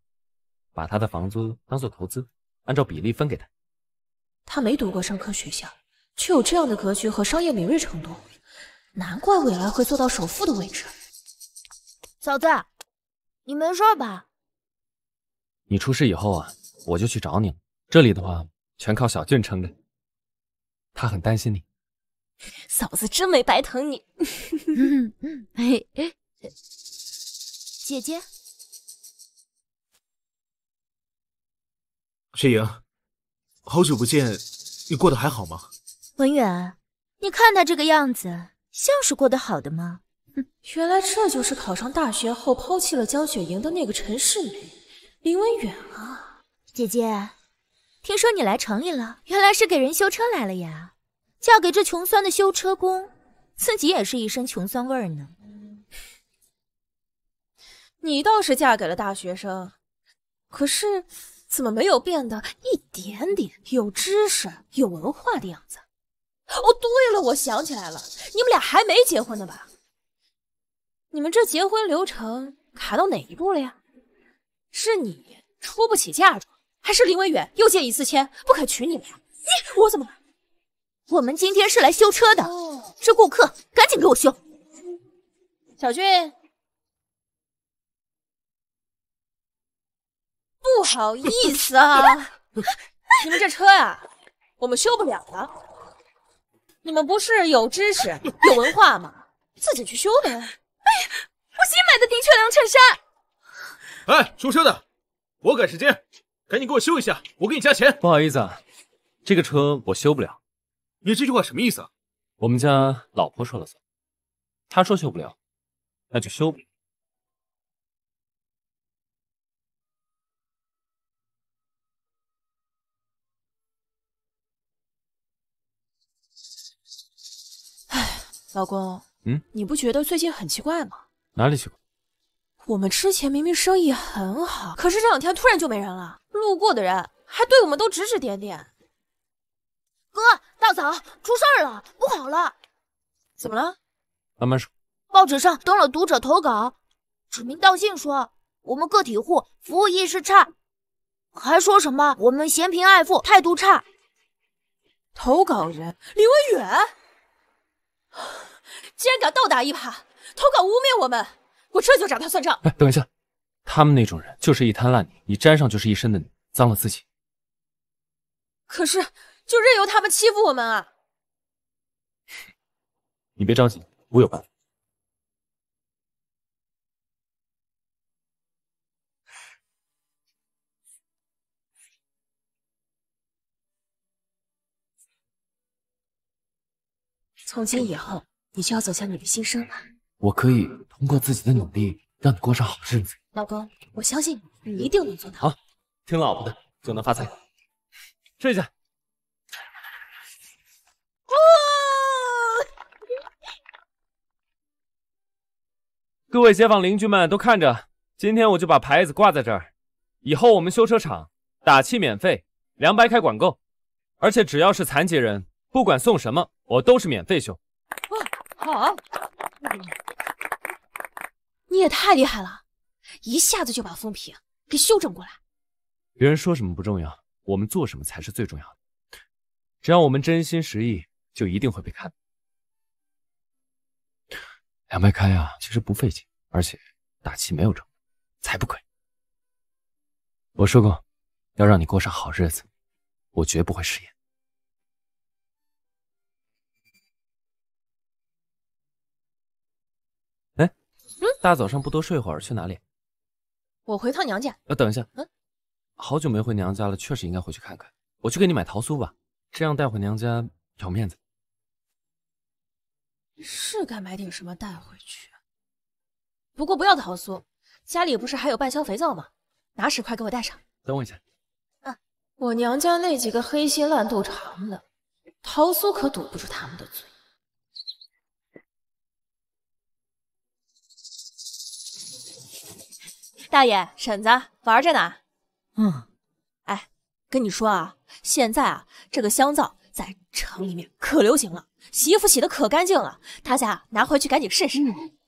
把他的房租当做投资，按照比例分给他。他没读过商科学校，却有这样的格局和商业敏锐程度，难怪未来会做到首富的位置。嫂子，你没事吧？你出事以后啊，我就去找你了。这里的话，全靠小俊撑着，他很担心你。嫂子真没白疼你。姐姐，雪莹，好久不见，你过得还好吗？文远，你看他这个样子，像是过得好的吗？原来这就是考上大学后抛弃了江雪莹的那个陈世美林文远啊！姐姐，听说你来城里了，原来是给人修车来了呀。嫁给这穷酸的修车工，自己也是一身穷酸味儿呢。你倒是嫁给了大学生，可是怎么没有变得一点点有知识、有文化的样子？哦，对了，我想起来了，你们俩还没结婚呢吧？你们这结婚流程卡到哪一步了呀？是你出不起嫁妆，还是林文远又借一次钱不肯娶你呀？你我怎么了？我们今天是来修车的，是顾客，赶紧给我修。小俊，不好意思啊，你们这车呀，我们修不了了。你们不是有知识、有文化吗？自己去修呗。哎我新买的的确良衬衫。哎，修车的，我赶时间，赶紧给我修一下，我给你加钱。不好意思，啊，这个车我修不了。你这句话什么意思啊？我们家老婆说了算，她说修不了，那就修不了。哎，老公。嗯，你不觉得最近很奇怪吗？哪里奇怪？我们之前明明生意很好，可是这两天突然就没人了。路过的人还对我们都指指点点。哥，大嫂，出事儿了，不好了！怎么了？慢慢说。报纸上登了读者投稿，指名道姓说我们个体户服务意识差，还说什么我们嫌贫爱富，态度差。投稿人林文远。竟然敢倒打一耙，偷搞污蔑我们！我这就找他算账。哎，等一下，他们那种人就是一滩烂泥，你沾上就是一身的泥，脏了自己。可是，就任由他们欺负我们啊？你别着急，我有办法。从今以后。你就要走向你的新生了。我可以通过自己的努力，让你过上好日子。老公，我相信你，你一定能做到。好，听老婆的，就能发财。睡下。哇！各位街坊邻居们都看着，今天我就把牌子挂在这儿。以后我们修车厂打气免费，凉白开管够。而且只要是残疾人，不管送什么，我都是免费修。好，你也太厉害了，一下子就把风评给修整过来。别人说什么不重要，我们做什么才是最重要的。只要我们真心实意，就一定会被看两百开啊，其实不费劲，而且打气没有挣，才不亏。我说过，要让你过上好日子，我绝不会食言。大早上不多睡会儿去哪里？我回趟娘家。呃，等一下，嗯，好久没回娘家了，确实应该回去看看。我去给你买桃酥吧，这样带回娘家有面子。是该买点什么带回去，不过不要桃酥，家里不是还有半箱肥皂吗？拿十块给我带上。等我一下。啊，我娘家那几个黑心烂肚肠的，桃酥可堵不住他们的嘴。大爷、婶子玩着呢，嗯，哎，跟你说啊，现在啊，这个香皂在城里面可流行了，洗衣服洗的可干净了，大家拿回去赶紧试试。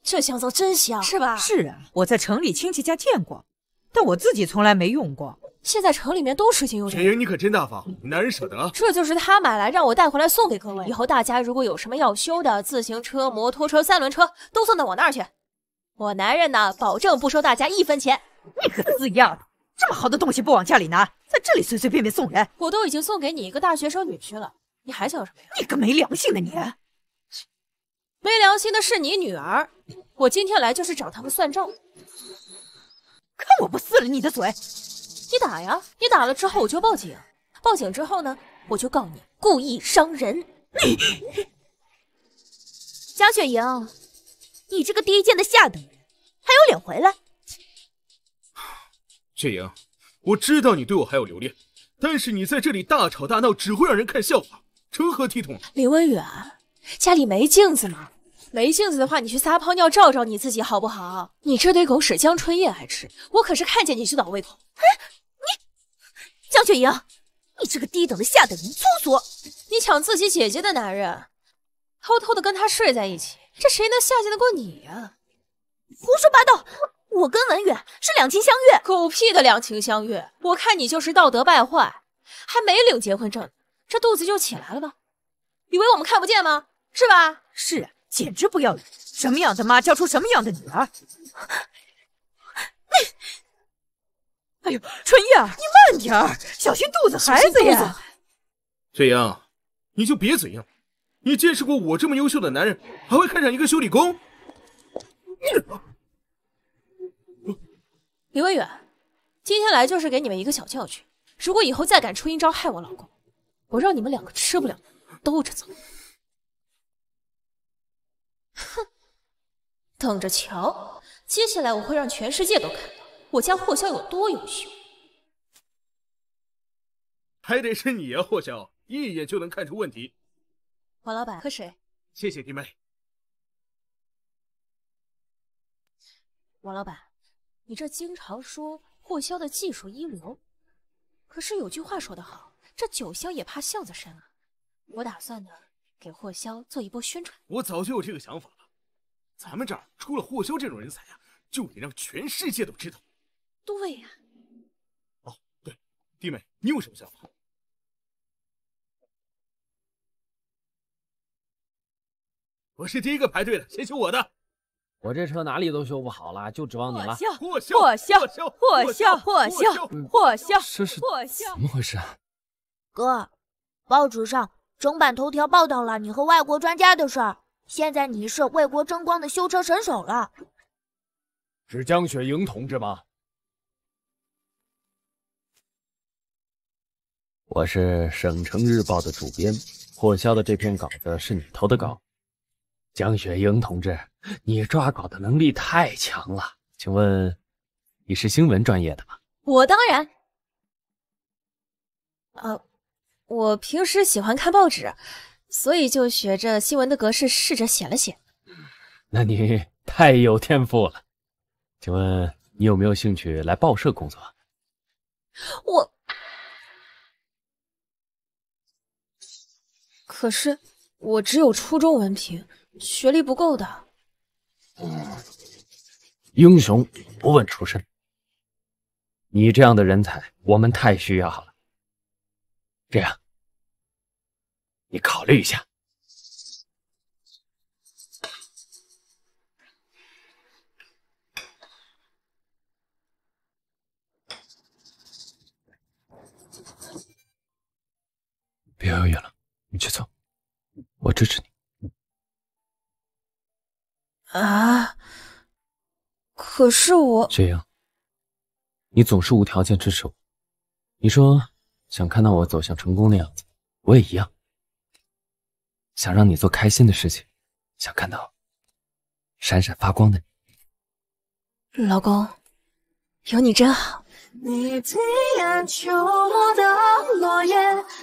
这香皂真香，是吧？是啊，我在城里亲戚家见过，但我自己从来没用过。现在城里面都实行用。雪莹，你可真大方，男人舍得。这就是他买来让我带回来送给各位，以后大家如果有什么要修的自行车、摩托车、三轮车，都送到我那儿去。我男人呢？保证不收大家一分钱。你个死丫头，这么好的东西不往家里拿，在这里随随便便送人，我都已经送给你一个大学生女婿了，你还想什么呀？你个没良心的你！没良心的是你女儿，我今天来就是找他们算账看我不撕了你的嘴！你打呀！你打了之后我就报警，报警之后呢，我就告你故意伤人。你，江雪莹。你这个低贱的下等人，还有脸回来？雪莹，我知道你对我还有留恋，但是你在这里大吵大闹，只会让人看笑话，成何体统？林文远，家里没镜子吗？没镜子的话，你去撒泡尿照照你自己，好不好？你这堆狗屎，江春燕爱吃，我可是看见你就倒胃口。哎，你，江雪莹，你这个低等的下等人，粗俗，你抢自己姐姐的男人，偷偷的跟他睡在一起。这谁能下贱得过你呀？胡说八道！我跟文远是两情相悦，狗屁的两情相悦！我看你就是道德败坏，还没领结婚证，这肚子就起来了吧？以为我们看不见吗？是吧？是啊，简直不要脸！什么样的妈教出什么样的女儿。你，哎呦，春燕，你慢点儿，小心肚子孩子呀。翠英，你就别嘴硬了。你见识过我这么优秀的男人，还会看上一个修理工？李文远！今天来就是给你们一个小教训。如果以后再敢出阴招害我老公，我让你们两个吃不了兜着走！哼，等着瞧！接下来我会让全世界都看到我家霍骁有多优秀。还得是你啊，霍骁，一眼就能看出问题。王老板，喝水。谢谢弟妹。王老板，你这经常说霍骁的技术一流，可是有句话说得好，这酒香也怕巷子深啊。我打算呢，给霍骁做一波宣传。我早就有这个想法了。咱们这儿出了霍骁这种人才啊，就得让全世界都知道。对呀。哦，对，弟妹，你有什么想法？我是第一个排队的，先修我的。我这车哪里都修不好了，就指望你了。霍萧，霍萧，霍萧，霍萧，霍萧，霍萧，怎么回事啊？哥，报纸上整版头条报道了你和外国专家的事儿，现在你是为国争光的修车神手了。是江雪莹同志吗？我是省城日报的主编，霍销的这篇稿子是你投的稿。江雪英同志，你抓稿的能力太强了。请问你是新闻专业的吗？我当然。啊，我平时喜欢看报纸，所以就学着新闻的格式试着写了写。那你 太有天赋了。请问你有没有兴趣来报社工作？我，可是我只有初中文凭。学历不够的，英雄不问出身。你这样的人才，我们太需要了。这样，你考虑一下。别犹豫了，你去做，我支持你。啊！可是我雪莹，你总是无条件支持我。你说想看到我走向成功的样子，我也一样想让你做开心的事情，想看到闪闪发光的你。老公，有你真好。你听，秋末的落叶，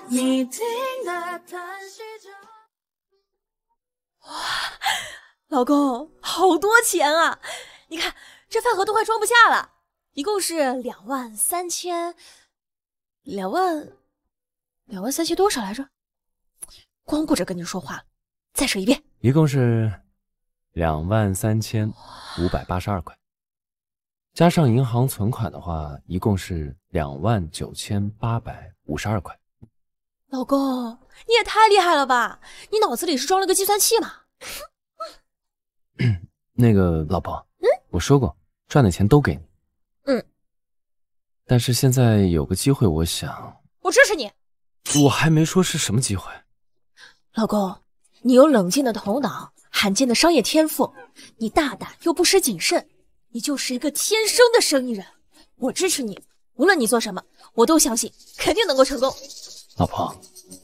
你听它叹息着。老公，好多钱啊！你看这饭盒都快装不下了，一共是两万三千，两万，两万三千多少来着？光顾着跟你说话了，再说一遍，一共是两万三千五百八十二块，加上银行存款的话，一共是两万九千八百五十二块。老公，你也太厉害了吧！你脑子里是装了个计算器吗？哼。那个老婆，嗯，我说过赚的钱都给你，嗯。但是现在有个机会，我想，我支持你。我还没说是什么机会。老公，你有冷静的头脑，罕见的商业天赋，你大胆又不失谨慎，你就是一个天生的生意人。我支持你，无论你做什么，我都相信肯定能够成功。老婆，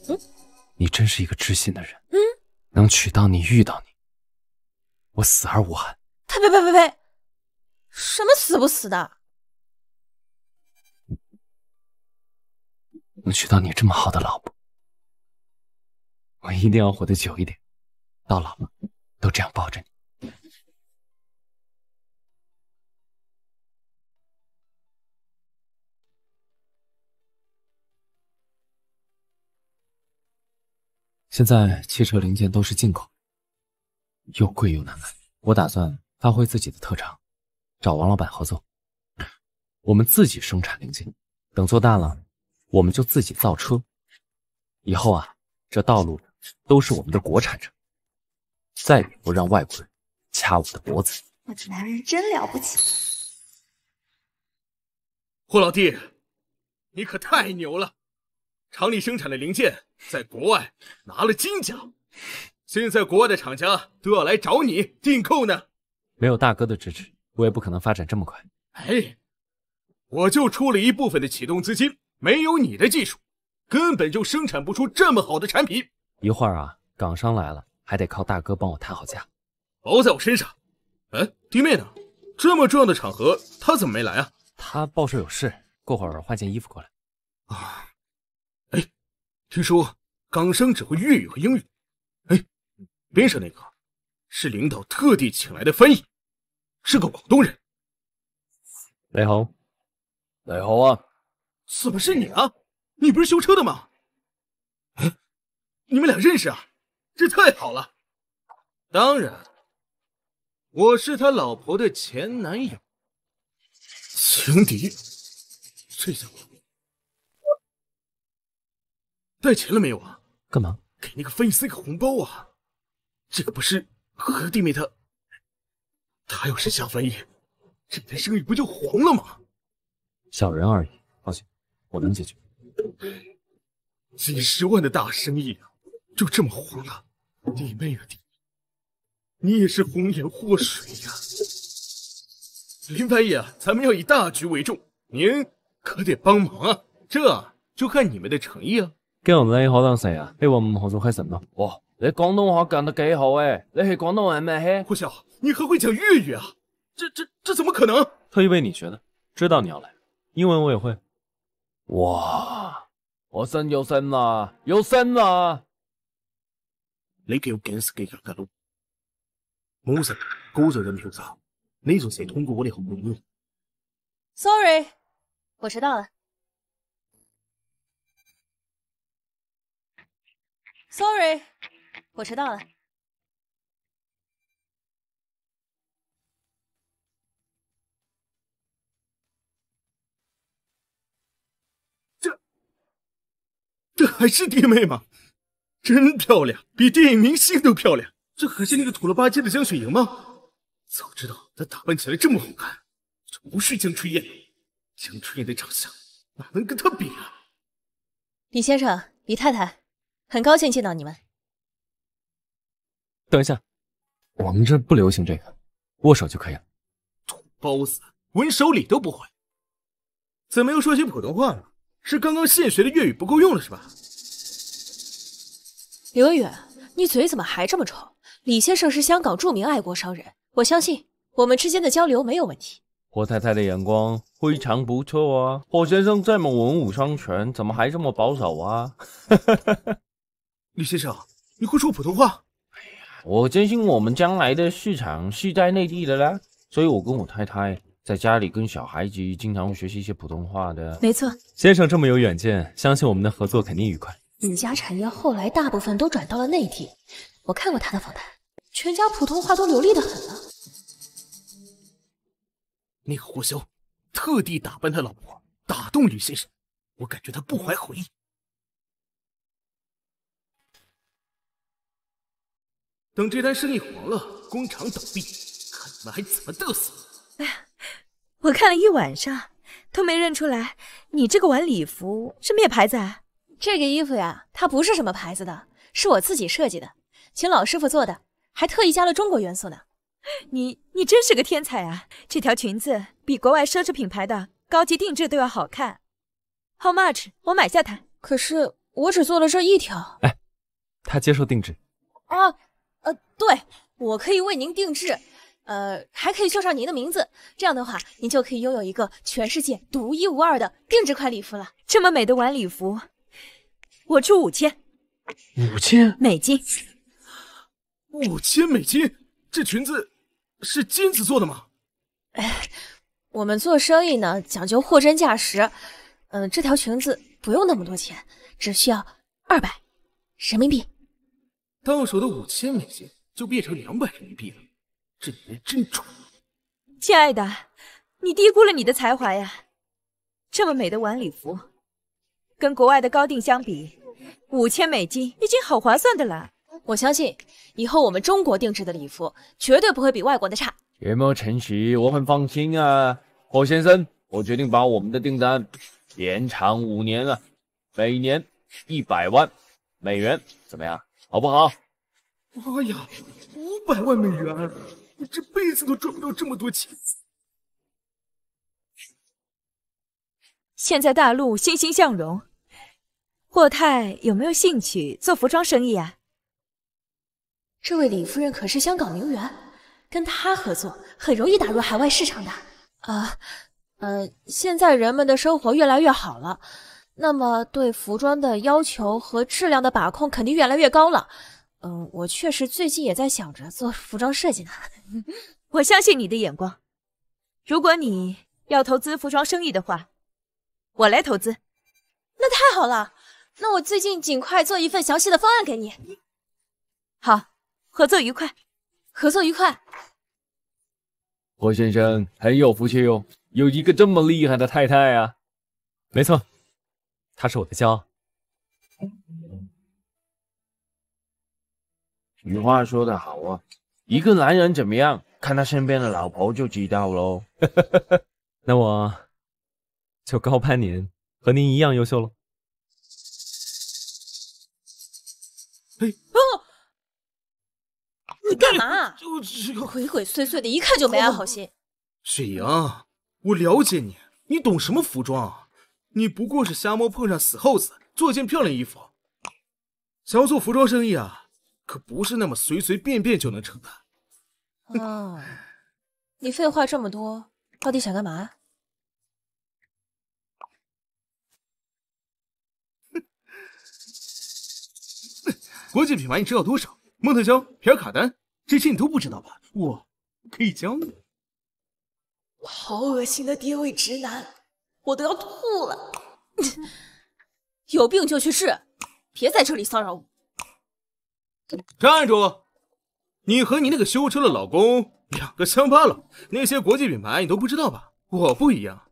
嗯，你真是一个知心的人，嗯，能娶到你，遇到你。我死而无憾。呸呸呸呸！呸！什么死不死的？能娶到你这么好的老婆，我一定要活得久一点，到老了都这样抱着你。现在汽车零件都是进口。又贵又难买，我打算发挥自己的特长，找王老板合作。我们自己生产零件，等做大了，我们就自己造车。以后啊，这道路都是我们的国产车，再也不让外国人掐我的脖子。我的男人真了不起，霍老弟，你可太牛了！厂里生产的零件在国外拿了金奖。现在国外的厂家都要来找你订购呢。没有大哥的支持，我也不可能发展这么快。哎，我就出了一部分的启动资金。没有你的技术，根本就生产不出这么好的产品。一会儿啊，港商来了，还得靠大哥帮我谈好价，包在我身上。哎，弟妹呢？这么重要的场合，他怎么没来啊？他报社有事，过会儿换件衣服过来。啊，哎，听说港商只会粤语和英语。边上那个是领导特地请来的翻译，是个广东人。你好，你好啊。怎么是你啊？你不是修车的吗？你们俩认识啊？这太好了。当然，我是他老婆的前男友，情敌。这下我带钱了没有啊？干嘛？给那个翻译塞个红包啊？这个不是何弟妹特？他要是下凡爷，这台生意不就黄了吗？小人而已，放心，我能解决。几十万的大生意啊，就这么黄了？弟妹啊弟，你也是红颜祸水呀。林凡爷啊，咱们要以大局为重，您可得帮忙啊。这就看你们的诚意啊。跟我们也好当生啊，被我们合作开心了哦。你广东话讲得几好诶，你系广东人咩？嘿。胡小，你还会讲粤语啊？这这这怎么可能？特意为你学的，知道你要来。英文我也会。哇！我生就生啦，有生啦！你叫跟死跟啥子路？冇事，高人人品差。你是谁？通过我哋好朋友。Sorry，我迟到了。Sorry。我迟到了。这，这还是弟妹吗？真漂亮，比电影明星都漂亮。这还是那个土了吧唧的江雪莹吗？早知道她打扮起来这么好看，就不是江春燕。江春燕的长相哪能跟她比啊？李先生，李太太，很高兴见到你们。等一下，我们这不流行这个，握手就可以了。土包子，文手礼都不会，怎么又说起普通话了？是刚刚现学的粤语不够用了是吧？刘远，你嘴怎么还这么臭？李先生是香港著名爱国商人，我相信我们之间的交流没有问题。霍太太的眼光非常不错啊，霍先生这么文武双全，怎么还这么保守啊？哈哈哈！李先生，你会说普通话？我坚信我们将来的市场是在内地的啦，所以我跟我太太在家里跟小孩子经常会学习一些普通话的。没错，先生这么有远见，相信我们的合作肯定愉快。吕家产业后来大部分都转到了内地，我看过他的访谈，全家普通话都流利的很了。那个霍萧特地打扮他老婆，打动吕先生，我感觉他不怀好意。等这单生意黄了，工厂倒闭，看你们还怎么嘚瑟！哎呀，我看了一晚上都没认出来，你这个晚礼服是咩牌子？这个衣服呀，它不是什么牌子的，是我自己设计的，请老师傅做的，还特意加了中国元素呢。你你真是个天才啊！这条裙子比国外奢侈品牌的高级定制都要好看，How m u c h 我买下它。可是我只做了这一条。哎，他接受定制。啊。呃，对，我可以为您定制，呃，还可以绣上您的名字，这样的话，您就可以拥有一个全世界独一无二的定制款礼服了。这么美的晚礼服，我出五千，五千美金，五千美金，这裙子是金子做的吗？哎，我们做生意呢讲究货真价实，嗯，这条裙子不用那么多钱，只需要二百人民币。到手的五千美金就变成两百人民币了，这女人真蠢。亲爱的，你低估了你的才华呀！这么美的晚礼服，跟国外的高定相比，五千美金已经好划算的了。我相信以后我们中国定制的礼服绝对不会比外国的差。这么陈实，我很放心啊，霍先生。我决定把我们的订单延长五年了，每年一百万美元，怎么样？好不好？妈呀，五百万美元，你这辈子都赚不到这么多钱。现在大陆欣欣向荣，霍太有没有兴趣做服装生意啊？这位李夫人可是香港名媛，跟她合作很容易打入海外市场的。啊，呃，现在人们的生活越来越好了。那么对服装的要求和质量的把控肯定越来越高了。嗯，我确实最近也在想着做服装设计呢。我相信你的眼光。如果你要投资服装生意的话，我来投资。那太好了，那我最近尽快做一份详细的方案给你。好，合作愉快，合作愉快。霍先生很有福气哟，有一个这么厉害的太太啊。没错。他是我的骄傲。俗话说得好啊，一个男人怎么样，看他身边的老婆就知道喽。那我就高攀您，和您一样优秀了。哎，你干嘛？鬼鬼祟祟的，一看就没安好心。雪莹，我了解你，你懂什么服装啊？你不过是瞎猫碰上死耗子，做件漂亮衣服。想要做服装生意啊，可不是那么随随便便就能成的。啊，你废话这么多，到底想干嘛？国际品牌你知道多少？孟特娇，皮尔卡丹，这些你都不知道吧？我可以教你。好恶心的爹味直男。我都要吐了！有病就去治，别在这里骚扰我！站住！你和你那个修车的老公两个乡巴佬，那些国际品牌你都不知道吧？我不一样，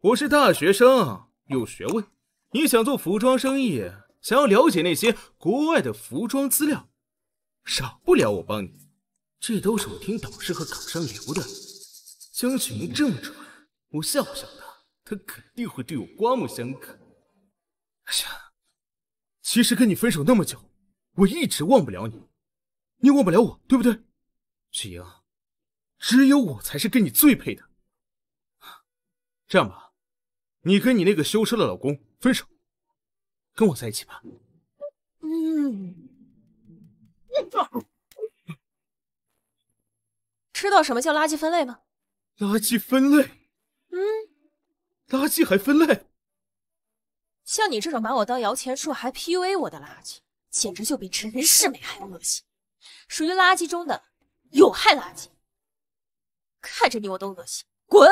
我是大学生，有学问。你想做服装生意，想要了解那些国外的服装资料，少不了我帮你。这都是我听导师和厂商聊的。江雪明这么拽，我吓唬吓唬他。他肯定会对我刮目相看。哎呀，其实跟你分手那么久，我一直忘不了你。你忘不了我，对不对？许莹，只有我才是跟你最配的。这样吧，你跟你那个羞车的老公分手，跟我在一起吧。嗯。知道什么叫垃圾分类吗？垃圾分类？嗯。垃圾还分类，像你这种把我当摇钱树还 P U A 我的垃圾，简直就比陈世美还要恶心，属于垃圾中的有害垃圾。看着你我都恶心，滚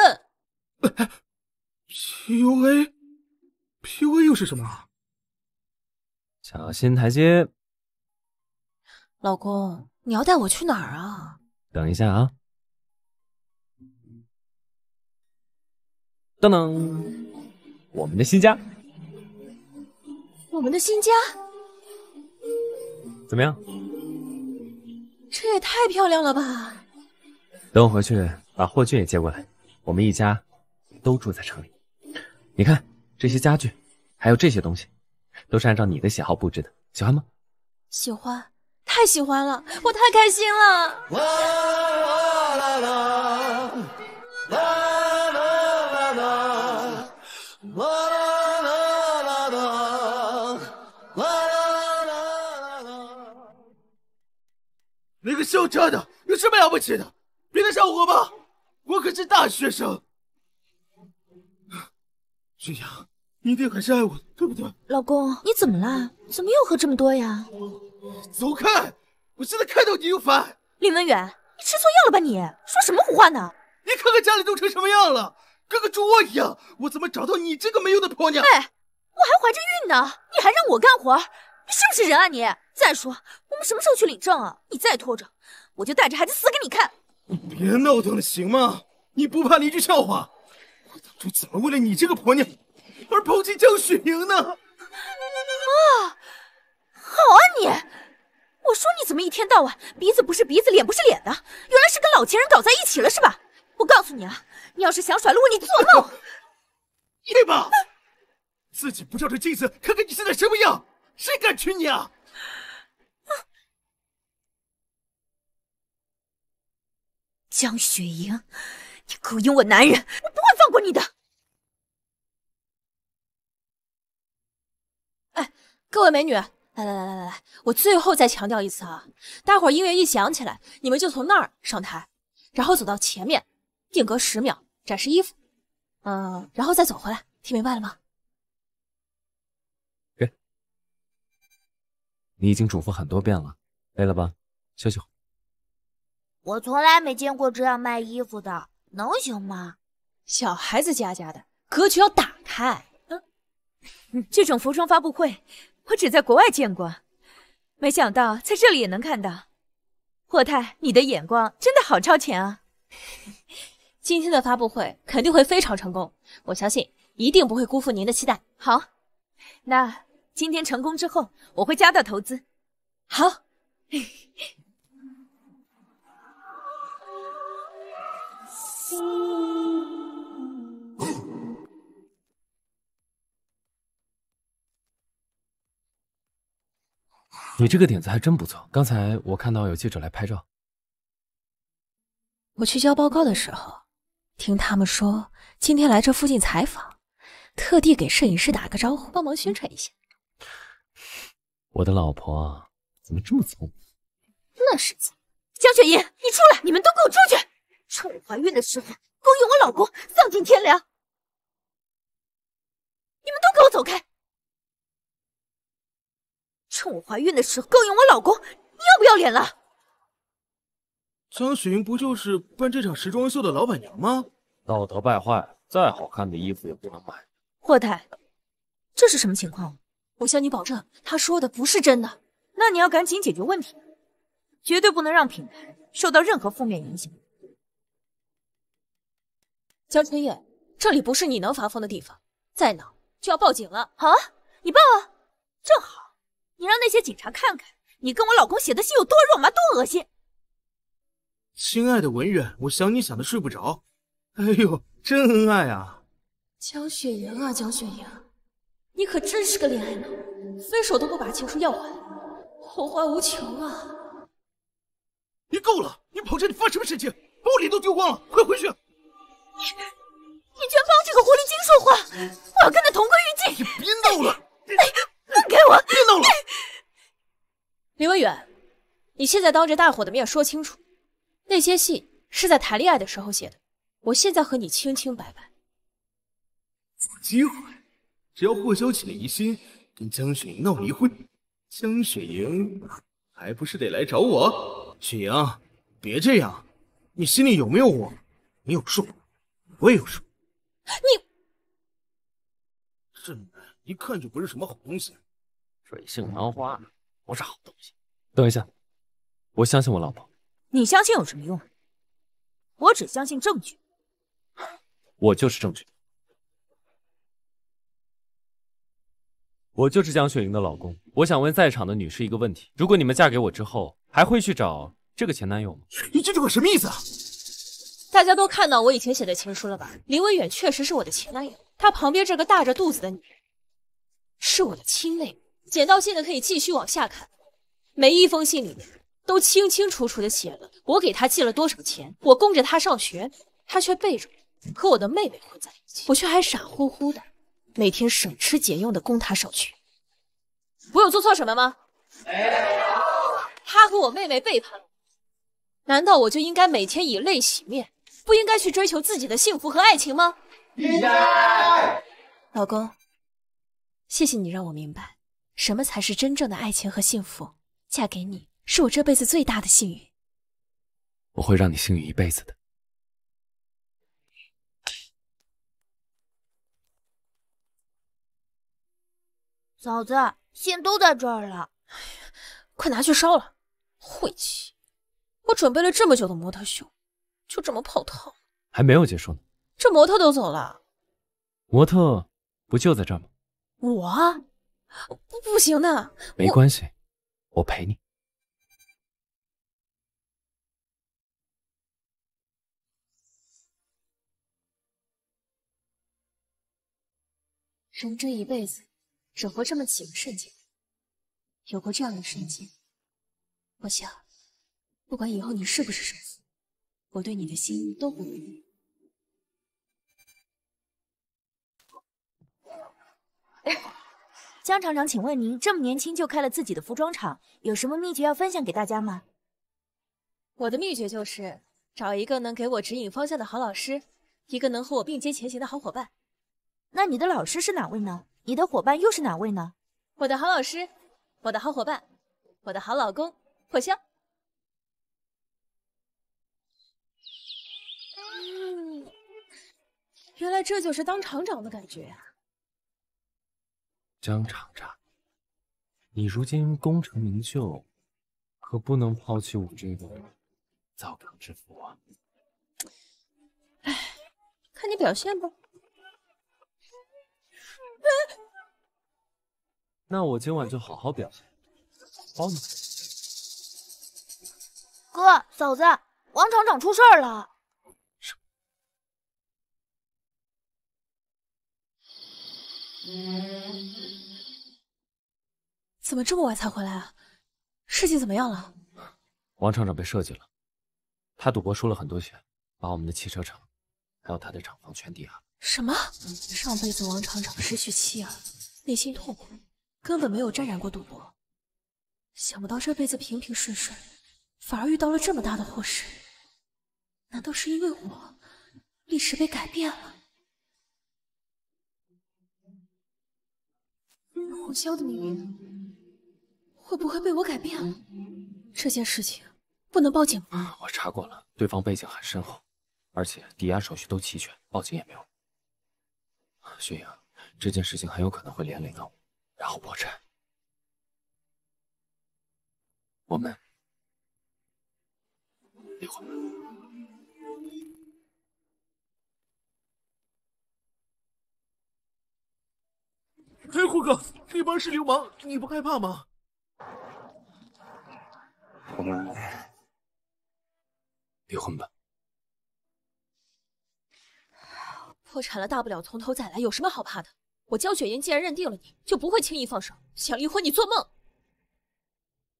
！P U A，P U A 又是什么？小心台阶。老公，你要带我去哪儿啊？等一下啊。噔噔，我们的新家，我们的新家，怎么样？这也太漂亮了吧！等我回去把霍俊也接过来，我们一家都住在城里。你看这些家具，还有这些东西，都是按照你的喜好布置的，喜欢吗？喜欢，太喜欢了，我太开心了！那个嚣张的有什么了不起的？比得上我吗？我可是大学生。雪阳，你一定还是爱我对不对？老公，你怎么了？怎么又喝这么多呀？走开！我现在看到你就烦。林文远，你吃错药了吧？你说什么胡话呢？你看看家里都成什么样了，跟个猪窝一样。我怎么找到你这个没用的婆娘？哎，我还怀着孕呢，你还让我干活？你是不是人啊你？再说我们什么时候去领证啊？你再拖着，我就带着孩子死给你看！你别闹腾了，行吗？你不怕邻居笑话？我当初怎么为了你这个婆娘而抛弃江雪莹呢？啊！好啊你！我说你怎么一天到晚鼻子不是鼻子，脸不是脸的？原来是跟老情人搞在一起了是吧？我告诉你啊，你要是想甩了我，你做梦叶吧！自己不照照镜子，看看你现在什么样？谁敢娶你啊，江雪莹！你勾引我男人，我不会放过你的。哎，各位美女，来来来来来来，我最后再强调一次啊，待会儿音乐一响起来，你们就从那儿上台，然后走到前面，定格十秒展示衣服，嗯，然后再走回来，听明白了吗？你已经嘱咐很多遍了，累了吧，休息。我从来没见过这样卖衣服的，能行吗？小孩子家家的，格局要打开。嗯，这种服装发布会，我只在国外见过，没想到在这里也能看到。霍太，你的眼光真的好超前啊！今天的发布会肯定会非常成功，我相信一定不会辜负您的期待。好，那。今天成功之后，我会加大投资。好，你这个点子还真不错。刚才我看到有记者来拍照，我去交报告的时候，听他们说今天来这附近采访，特地给摄影师打个招呼，帮忙宣传一下。我的老婆怎么这么聪明？那是江雪莹，你出来！你们都给我出去！趁我怀孕的时候勾引我老公，丧尽天良！你们都给我走开！趁我怀孕的时候勾引我老公，你要不要脸了？江雪莹不就是办这场时装秀的老板娘吗？道德败坏，再好看的衣服也不能买。霍太，这是什么情况？我向你保证，他说的不是真的。那你要赶紧解决问题，绝对不能让品牌受到任何负面影响。江春燕，这里不是你能发疯的地方，再闹就要报警了。好啊，你报啊，正好你让那些警察看看，你跟我老公写的信有多肉麻，多恶心。亲爱的文远，我想你想的睡不着。哎呦，真恩爱啊！江雪莹啊，江雪莹。你可真是个恋爱脑，分手都不把情书要回来，后患无穷啊！你够了！你跑这里发什么神经？包里都丢光了，快回去！你你居然帮这个狐狸精说话，我要跟她同归于尽！你别闹了，哎，放开我！别闹了，林文远，你现在当着大伙的面说清楚，那些信是在谈恋爱的时候写的，我现在和你清清白白。有机会。只要霍骁起了疑心，跟江雪莹闹离婚，江雪莹还不是得来找我？雪莹，别这样，你心里有没有我？你有数，我也有数。你这女人一看就不是什么好东西，水性杨花不是好东西。等一下，我相信我老婆。你相信有什么用？我只相信证据。我就是证据。我就是江雪莹的老公，我想问在场的女士一个问题：如果你们嫁给我之后，还会去找这个前男友吗？你这句话什么意思啊？大家都看到我以前写的情书了吧？林文远确实是我的前男友，他旁边这个大着肚子的女人是我的亲妹妹。捡到信的可以继续往下看，每一封信里面都清清楚楚的写了，我给他寄了多少钱，我供着他上学，他却背着我和我的妹妹混在一起，我却还傻乎乎的。每天省吃俭用的供他受学，我有做错什么吗？没有。他和我妹妹背叛了，难道我就应该每天以泪洗面？不应该去追求自己的幸福和爱情吗？应该。老公，谢谢你让我明白什么才是真正的爱情和幸福。嫁给你是我这辈子最大的幸运。我会让你幸运一辈子的。嫂子，信都在这儿了，快拿去烧了，晦气！我准备了这么久的模特秀，就这么泡汤，还没有结束呢。这模特都走了，模特不就在这吗？我，不行的，没关系，我陪你。人这一辈子。只活这么几个瞬间，有过这样的瞬间。我想，不管以后你是不是首富，我对你的心都不变。江厂长，请问您这么年轻就开了自己的服装厂，有什么秘诀要分享给大家吗？我的秘诀就是找一个能给我指引方向的好老师，一个能和我并肩前行的好伙伴。那你的老师是哪位呢？你的伙伴又是哪位呢？我的好老师，我的好伙伴，我的好老公，霍香。原来这就是当厂长的感觉呀，张厂长，你如今功成名就，可不能抛弃我这个糟糠之夫啊。哎，看你表现吧。那我今晚就好好表现，包你。哥，嫂子，王厂长出事儿了。什么？怎么这么晚才回来啊？事情怎么样了？王厂长被设计了，他赌博输了很多钱，把我们的汽车厂还有他的厂房全抵押。了。什么？上辈子王厂长失去妻儿，内心痛苦，根本没有沾染过赌博。想不到这辈子平平顺顺，反而遇到了这么大的祸事。难道是因为我历史被改变了？胡潇的命运会不会被我改变了？这件事情不能报警吗？我查过了，对方背景很深厚，而且抵押手续都齐全，报警也没有。雪莹，这件事情很有可能会连累到我，然后破产。我们离婚吧。哎，虎哥，那帮是流氓，你不害怕吗？我们离婚吧。破产了，大不了从头再来，有什么好怕的？我江雪莹既然认定了你，就不会轻易放手。想离婚，你做梦！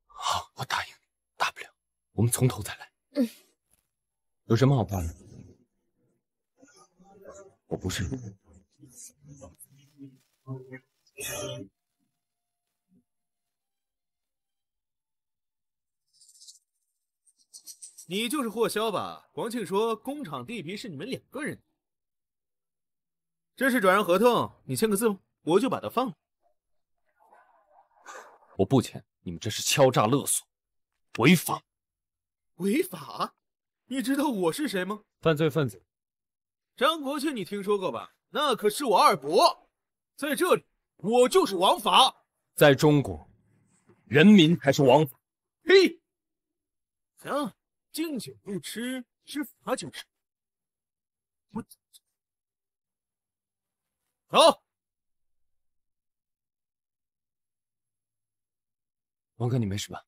好，我答应你。大不了我们从头再来。嗯，有什么好怕的？我不是你，你就是霍骁吧？王庆说，工厂地皮是你们两个人的。这是转让合同，你签个字吧，我就把它放了。我不签，你们这是敲诈勒索，违法。违法？你知道我是谁吗？犯罪分子，张国庆，你听说过吧？那可是我二伯，在这里我就是王法。在中国，人民还是王法。嘿，行，敬酒不吃吃罚酒我。走，王哥，你没事吧？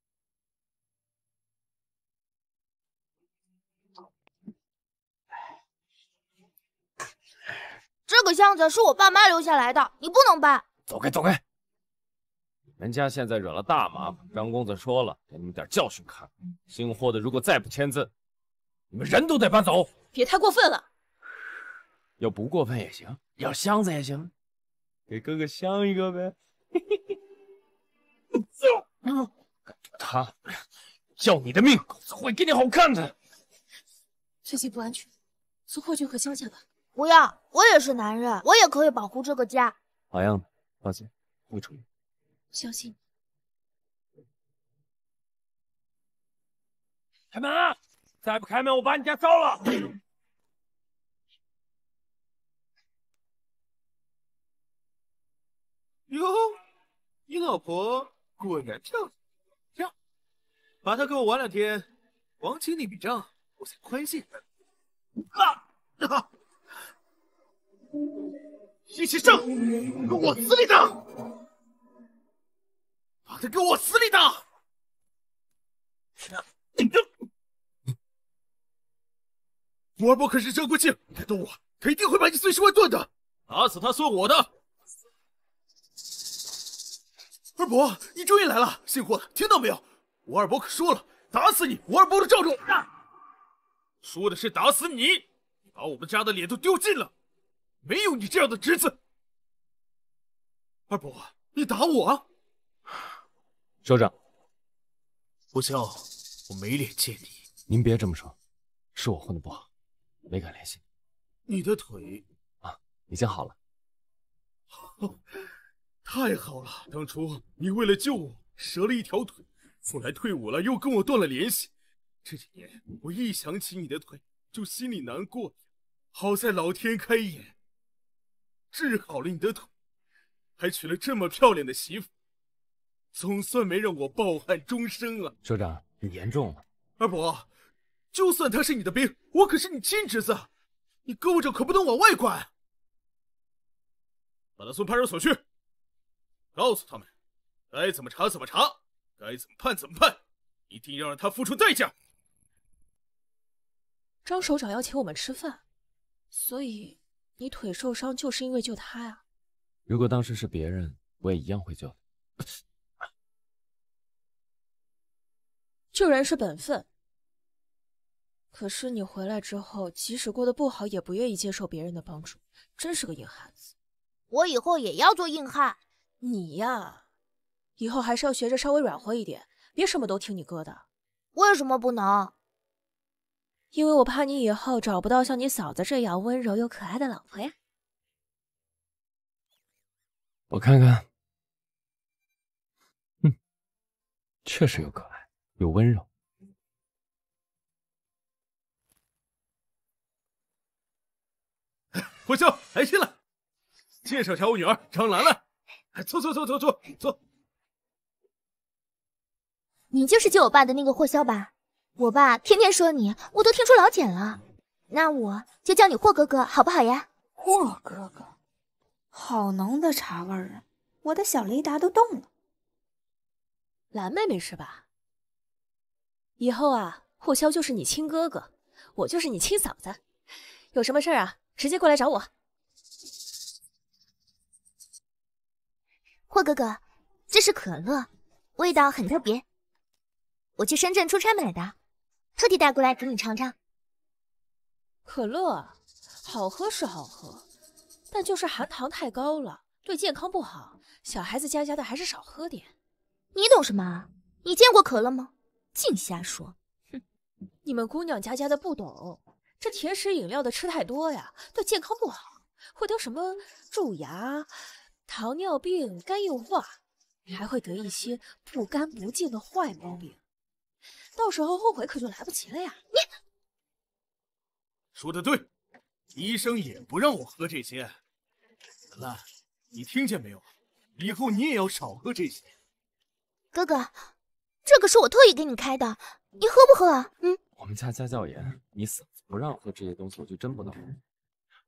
这个箱子是我爸妈留下来的，你不能搬。走开，走开！人家现在惹了大麻烦，张公子说了，给你们点教训看。姓霍的，如果再不签字，你们人都得搬走。别太过分了！要不过分也行，要箱子也行，给哥哥箱一个呗。就 他，要你的命，会给你好看的。最近不安全，苏破去回乡下吧。不要，我也是男人，我也可以保护这个家。好样的，放心，会处理。相信你。开门啊！再不开门，我把你家烧了。哟，你老婆果然漂亮，漂亮！把她给我玩两天，王清那笔账我才宽心。啊一起上，给我死里打！把他给我死里打！我可是真国庆，你敢动我，他一定会把你碎尸万段的。打死他算我的。二伯，你终于来了！姓霍的，听到没有？我二伯可说了，打死你，我二伯都罩着。说的是打死你，把我们家的脸都丢尽了，没有你这样的侄子。二伯，你打我啊！首长，不孝，我没脸见你。您别这么说，是我混的不好，没敢联系。你的腿啊，已经好了。太好了，当初你为了救我折了一条腿，后来退伍了又跟我断了联系，这几年我一想起你的腿就心里难过。好在老天开眼，治好了你的腿，还娶了这么漂亮的媳妇，总算没让我抱憾终生啊！首长，你严重了。二伯，就算他是你的兵，我可是你亲侄子，你胳膊肘可不能往外拐。把他送派出所去。告诉他们，该怎么查怎么查，该怎么判怎么判，一定要让他付出代价。张首长要请我们吃饭，所以你腿受伤就是因为救他呀。如果当时是别人，我也一样会救的。救人是本分，可是你回来之后，即使过得不好，也不愿意接受别人的帮助，真是个硬汉子。我以后也要做硬汉。你呀，以后还是要学着稍微软和一点，别什么都听你哥的。为什么不能？因为我怕你以后找不到像你嫂子这样温柔又可爱的老婆呀。我看看，嗯，确实又可爱又温柔。霍兄，来，信了，介绍一下我女儿张兰兰。坐坐坐坐坐坐，你就是救我爸的那个霍萧吧？我爸天天说你，我都听出老茧了。那我就叫你霍哥哥好不好呀？霍哥哥，好浓的茶味儿啊！我的小雷达都动了。蓝妹妹是吧？以后啊，霍骁就是你亲哥哥，我就是你亲嫂子，有什么事儿啊，直接过来找我。霍哥哥，这是可乐，味道很特别。我去深圳出差买的，特地带过来给你尝尝。可乐，好喝是好喝，但就是含糖太高了，对健康不好。小孩子家家的还是少喝点。你懂什么？你见过可乐吗？净瞎说！哼，你们姑娘家家的不懂，这甜食饮料的吃太多呀，对健康不好，会得什么蛀牙。糖尿病、肝硬化，还会得一些不干不净的坏毛病，到时候后悔可就来不及了呀！你说的对，医生也不让我喝这些。兰兰，你听见没有？以后你也要少喝这些。哥哥，这个是我特意给你开的，你喝不喝啊？嗯，我们家家教严，你嫂子不让喝这些东西，我就真不拿。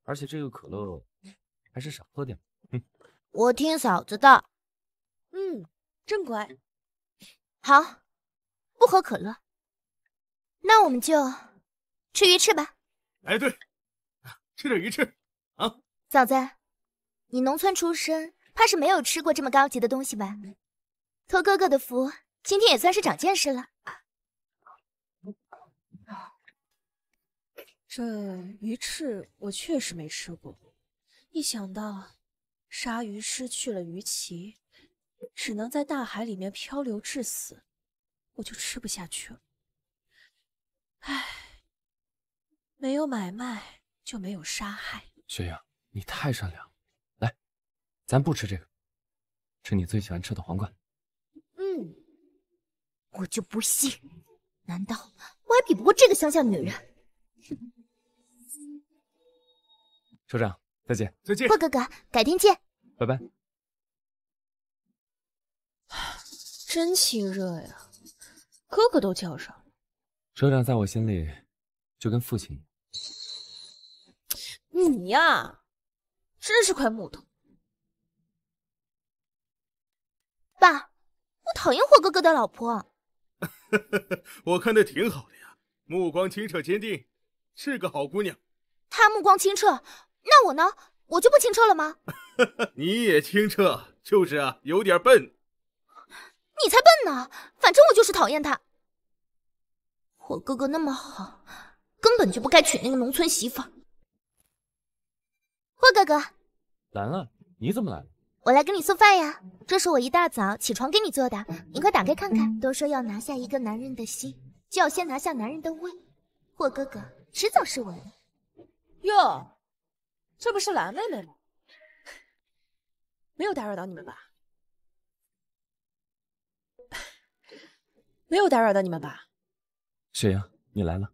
而且这个可乐还是少喝点吧。我听嫂子的，嗯，真乖。好，不喝可乐，那我们就吃鱼翅吧。哎，对，吃点鱼翅啊。嫂子，你农村出身，怕是没有吃过这么高级的东西吧？托哥哥的福，今天也算是长见识了。这鱼翅我确实没吃过，一想到。鲨鱼失去了鱼鳍，只能在大海里面漂流致死，我就吃不下去了。唉，没有买卖就没有杀害。雪莹，你太善良。来，咱不吃这个，吃你最喜欢吃的皇冠。嗯，我就不信，难道我还比不过这个乡下女人？首长，再见，再见。霍哥哥，改天见。拜拜，真亲热呀，哥哥都叫上。了。车长在我心里就跟父亲一样。你呀，真是块木头。爸，我讨厌霍哥哥的老婆。我看她挺好的呀，目光清澈坚定，是个好姑娘。她目光清澈，那我呢？我就不清澈了吗？你也清澈，就是啊，有点笨。你才笨呢！反正我就是讨厌他。霍哥哥那么好，根本就不该娶那个农村媳妇。霍哥哥，兰兰，你怎么来了？我来给你送饭呀，这是我一大早起床给你做的，你快打开看看。都说要拿下一个男人的心，就要先拿下男人的胃。霍哥哥，迟早是我的。哟。这不是蓝妹妹吗？没有打扰到你们吧？没有打扰到你们吧？雪莹，你来了，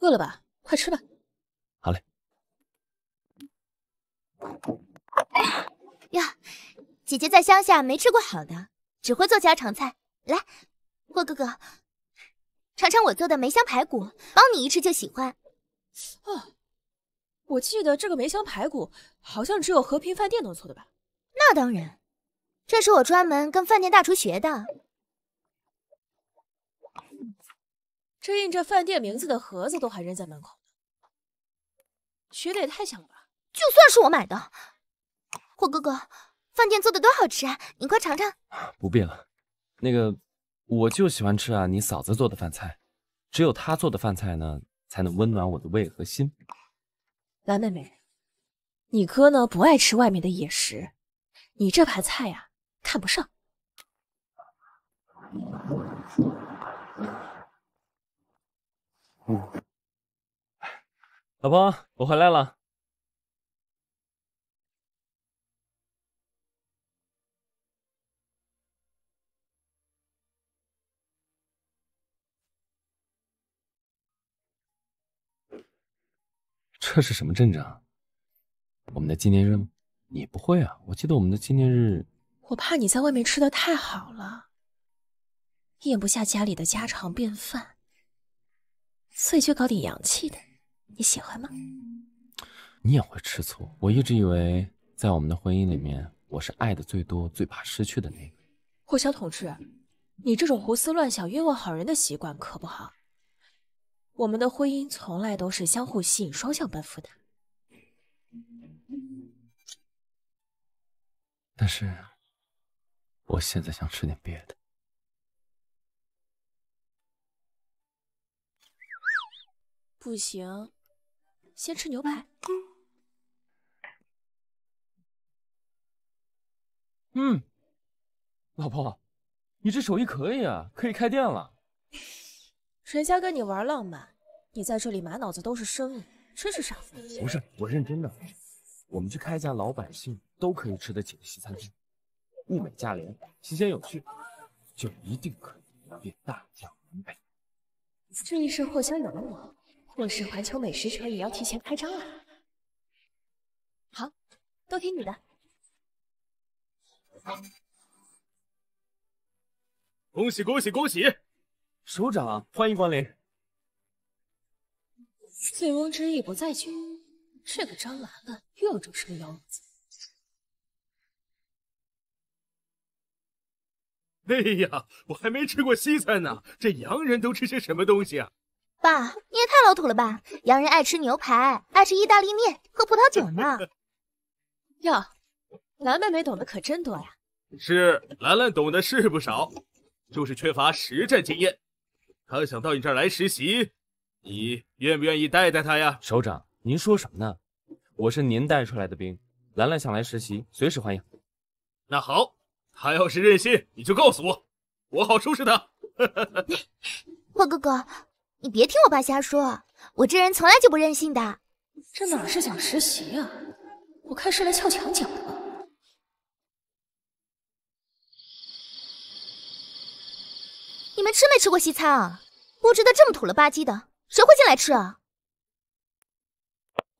饿了吧？快吃吧。好嘞。呀，姐姐在乡下没吃过好的，只会做家常菜。来，霍哥哥，尝尝我做的梅香排骨，包你一吃就喜欢。哦。我记得这个梅香排骨好像只有和平饭店能做的吧？那当然，这是我专门跟饭店大厨学的。这印着饭店名字的盒子都还扔在门口，学的也太像了吧！就算是我买的，霍哥哥，饭店做的多好吃啊，你快尝尝。不必了，那个我就喜欢吃啊，你嫂子做的饭菜，只有她做的饭菜呢，才能温暖我的胃和心。蓝妹妹，你哥呢？不爱吃外面的野食，你这盘菜呀，看不上。嗯，老婆，我回来了。这是什么阵仗？我们的纪念日吗？你不会啊？我记得我们的纪念日。我怕你在外面吃的太好了，咽不下家里的家常便饭，所以就搞点洋气的。你喜欢吗？你也会吃醋？我一直以为在我们的婚姻里面，我是爱的最多、最怕失去的那个。霍骁同志，你这种胡思乱想、冤枉好人的习惯可不好。我们的婚姻从来都是相互吸引、双向奔赴的。但是，我现在想吃点别的。不行，先吃牛排。嗯，老婆，你这手艺可以啊，可以开店了。人家跟你玩浪漫，你在这里满脑子都是生意，真是傻子。不是，我认真的。我们去开一家老百姓都可以吃得起的西餐厅，物美价廉，新鲜有趣，就一定可以大江南北。这一世霍香有了我，末世环球美食城也要提前开张了。好，都听你的。恭喜恭喜恭喜！首长，欢迎光临。醉翁之意不在酒，这个张兰兰又要整什么幺蛾子？哎呀，我还没吃过西餐呢，这洋人都吃些什么东西啊？爸，你也太老土了吧！洋人爱吃牛排，爱吃意大利面，喝葡萄酒呢。呀，兰妹妹懂得可真多呀！是，兰兰懂得是不少，就是缺乏实战经验。他想到你这儿来实习，你愿不愿意带带他呀？首长，您说什么呢？我是您带出来的兵，兰兰想来实习，随时欢迎。那好，他要是任性，你就告诉我，我好收拾他。哈哈，莫哥哥，你别听我爸瞎说，我这人从来就不任性的。这哪是想实习啊？我看是来撬墙角的。你们吃没吃过西餐啊？布置的这么土了吧唧的，谁会进来吃啊？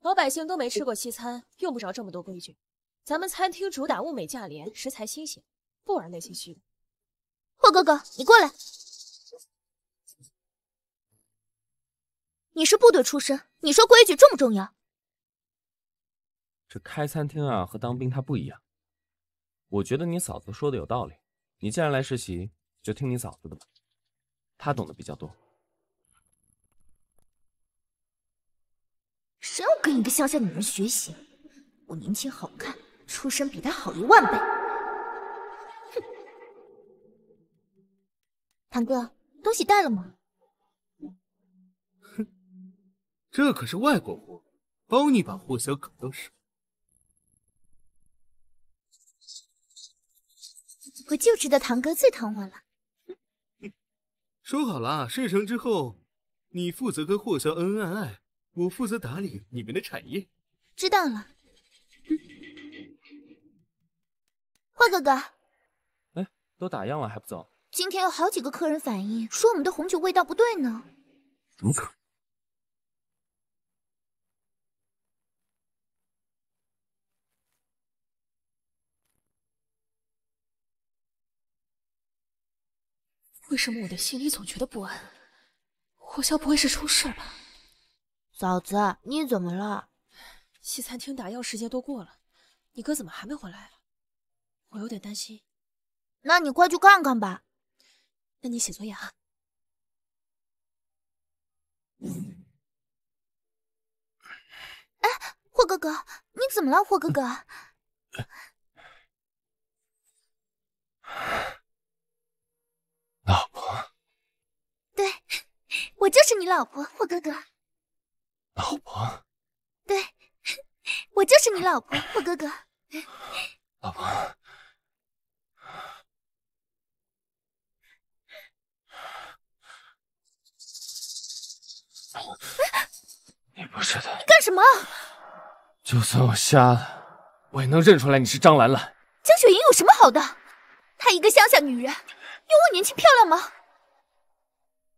老百姓都没吃过西餐，用不着这么多规矩。咱们餐厅主打物美价廉，食材新鲜，不玩那些虚的。霍哥哥，你过来。你是部队出身，你说规矩重不重要？这开餐厅啊，和当兵他不一样。我觉得你嫂子说的有道理，你既然来实习，就听你嫂子的吧。他懂得比较多。谁要跟一个乡下女人学习？我年轻好看，出身比她好一万倍。哼！堂哥，东西带了吗？哼，这可是外国货，帮你把货箱搞到手。我就知道堂哥最疼我了。说好了，事成之后，你负责跟霍骁恩恩爱爱，我负责打理你们的产业。知道了，坏哥哥。哎，都打烊了还不走？今天有好几个客人反映说我们的红酒味道不对呢。怎么可能？为什么我的心里总觉得不安？霍萧不会是出事吧？嫂子，你怎么了？西餐厅打烊时间都过了，你哥怎么还没回来啊？我有点担心。那你快去看看吧。那你写作业啊。哎，霍哥哥，你怎么了？霍哥哥。老婆，对，我就是你老婆，霍哥哥。老婆，对，我就是你老婆，霍哥哥。老婆，你不是他，你干什么？就算我瞎了，我也能认出来你是张兰兰。江雪莹有什么好的？她一个乡下女人。有我年轻漂亮吗？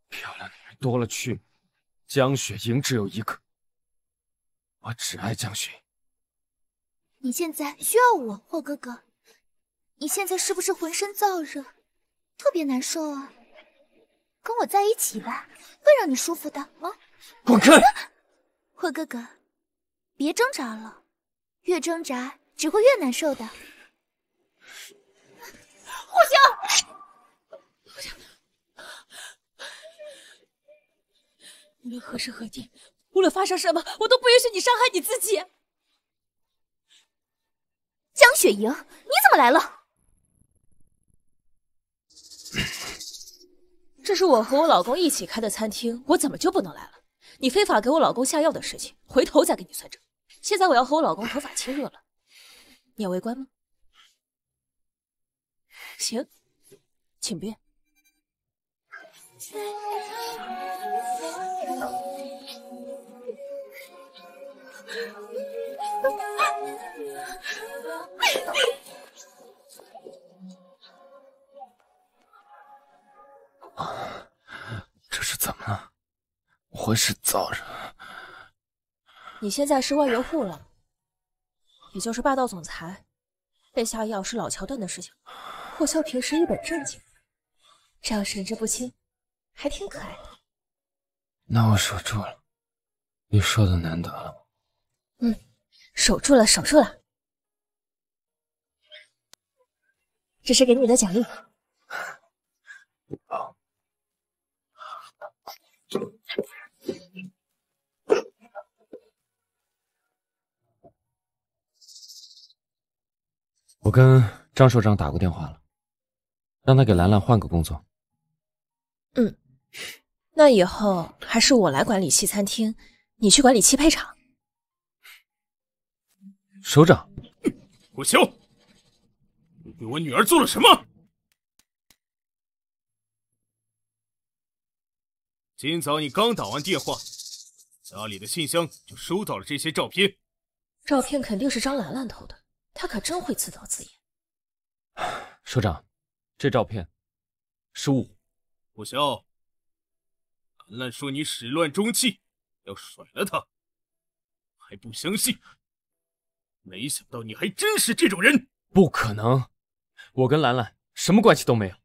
漂亮女人多了去，江雪莹只有一个，我只爱江雪。你现在需要我，霍哥哥，你现在是不是浑身燥热，特别难受啊？跟我在一起吧，会让你舒服的啊！滚开，霍哥哥，别挣扎了，越挣扎只会越难受的。霍兄。无论何时何地，无论发生什么，我都不允许你伤害你自己。江雪莹，你怎么来了？这是我和我老公一起开的餐厅，我怎么就不能来了？你非法给我老公下药的事情，回头再跟你算账。现在我要和我老公合法亲热了，你要围观吗？行，请便。这是怎么了？我会是造人？你现在是万元户了，也就是霸道总裁被下药是老桥段的事情。霍萧平时一本正经，这样神志不清，还挺可爱的。那我守住了，你说的难得了嗯，守住了，守住了。这是给你的奖励。好。我跟张社长打过电话了，让他给兰兰换个工作。嗯。那以后还是我来管理西餐厅，你去管理汽配厂。首长，顾修，你对我女儿做了什么？今早你刚打完电话，家里的信箱就收到了这些照片。照片肯定是张兰兰偷的，她可真会自导自演。首长，这照片是误顾武修。兰兰说你始乱终弃，要甩了她，还不相信。没想到你还真是这种人！不可能，我跟兰兰什么关系都没有，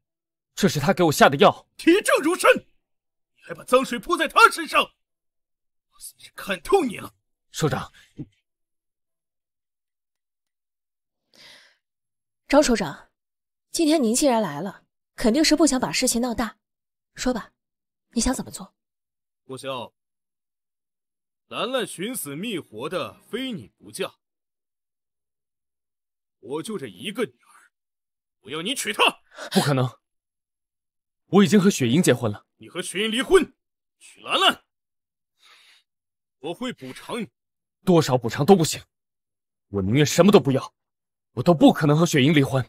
这是她给我下的药。铁证如山，你还把脏水泼在她身上，我算是看透你了。首长，张首长，今天您既然来了，肯定是不想把事情闹大，说吧。你想怎么做？霍萧，兰兰寻死觅活的，非你不嫁。我就这一个女儿，我要你娶她。不可能，我已经和雪莹结婚了。你和雪莹离婚，娶兰兰。我会补偿你，多少补偿都不行。我宁愿什么都不要，我都不可能和雪莹离婚。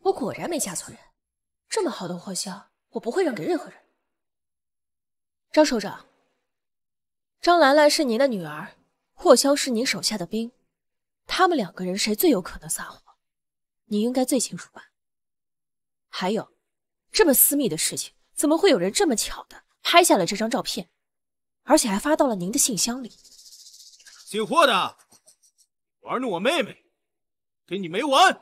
我果然没嫁错人，这么好的霍萧，我不会让给任何人。张首长，张兰兰是您的女儿，霍骁是您手下的兵，他们两个人谁最有可能撒谎？你应该最清楚吧。还有，这么私密的事情，怎么会有人这么巧的拍下了这张照片，而且还发到了您的信箱里？姓霍的，玩弄我妹妹，跟你没完！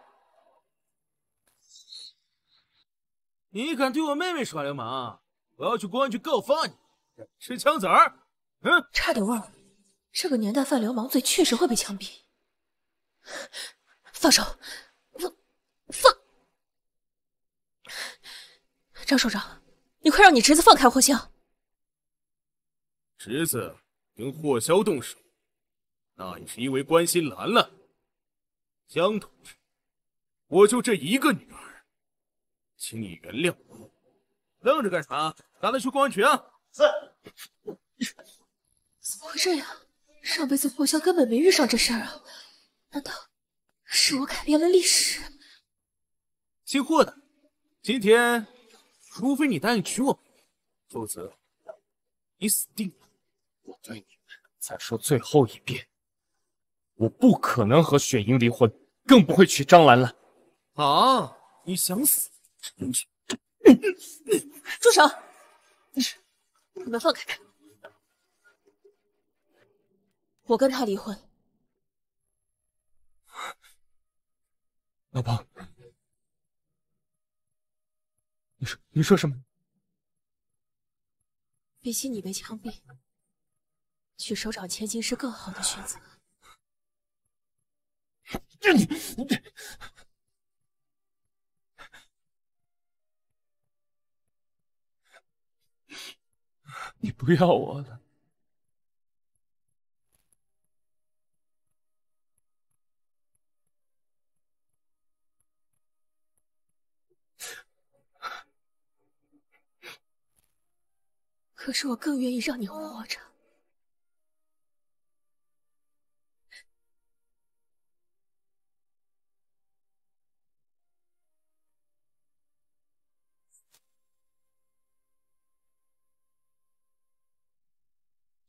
你敢对我妹妹耍流氓，我要去公安局告发你！吃枪子儿？嗯，差点忘了，这个年代犯流氓罪确实会被枪毙。放手，放放！张首长，你快让你侄子放开霍萧。侄子跟霍萧动手，那也是因为关心兰兰。江同志，我就这一个女儿，请你原谅我。愣着干啥？拉他去公安局啊！死！怎么会这样？上辈子霍萧根本没遇上这事儿啊，难道是我改变了历史？姓霍的，今天除非你答应娶我，否则你死定了！我对你们再说最后一遍，我不可能和雪莹离婚，更不会娶张兰兰。啊！你想死！住手！你是你们放开他！我跟他离婚，老婆。你说，你说什么？比起你被枪毙，去首长千金是更好的选择。你不要我了，可是我更愿意让你活着。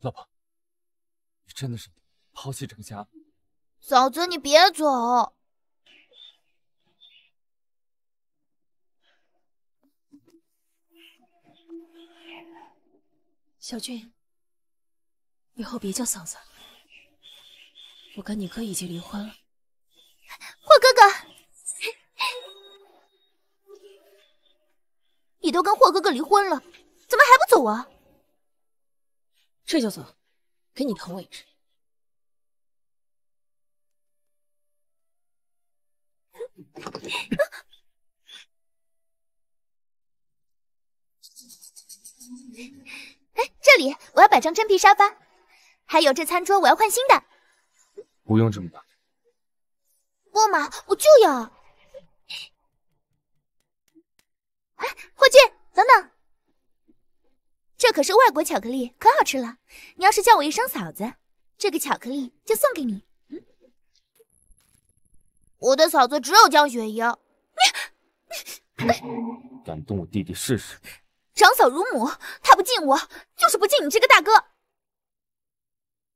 老婆，你真的是抛弃这个家。嫂子，你别走。小俊，以后别叫嫂子。我跟你哥已经离婚了。霍哥哥，你都跟霍哥哥离婚了，怎么还不走啊？这就走，给你腾位置。哎，这里我要摆张真皮沙发，还有这餐桌我要换新的。不用这么大。不嘛，我就要。哎，霍俊，等等。这可是外国巧克力，可好吃了。你要是叫我一声嫂子，这个巧克力就送给你。我的嫂子只有江雪莹，你你你敢动我弟弟试试？长嫂如母，她不敬我，就是不敬你这个大哥。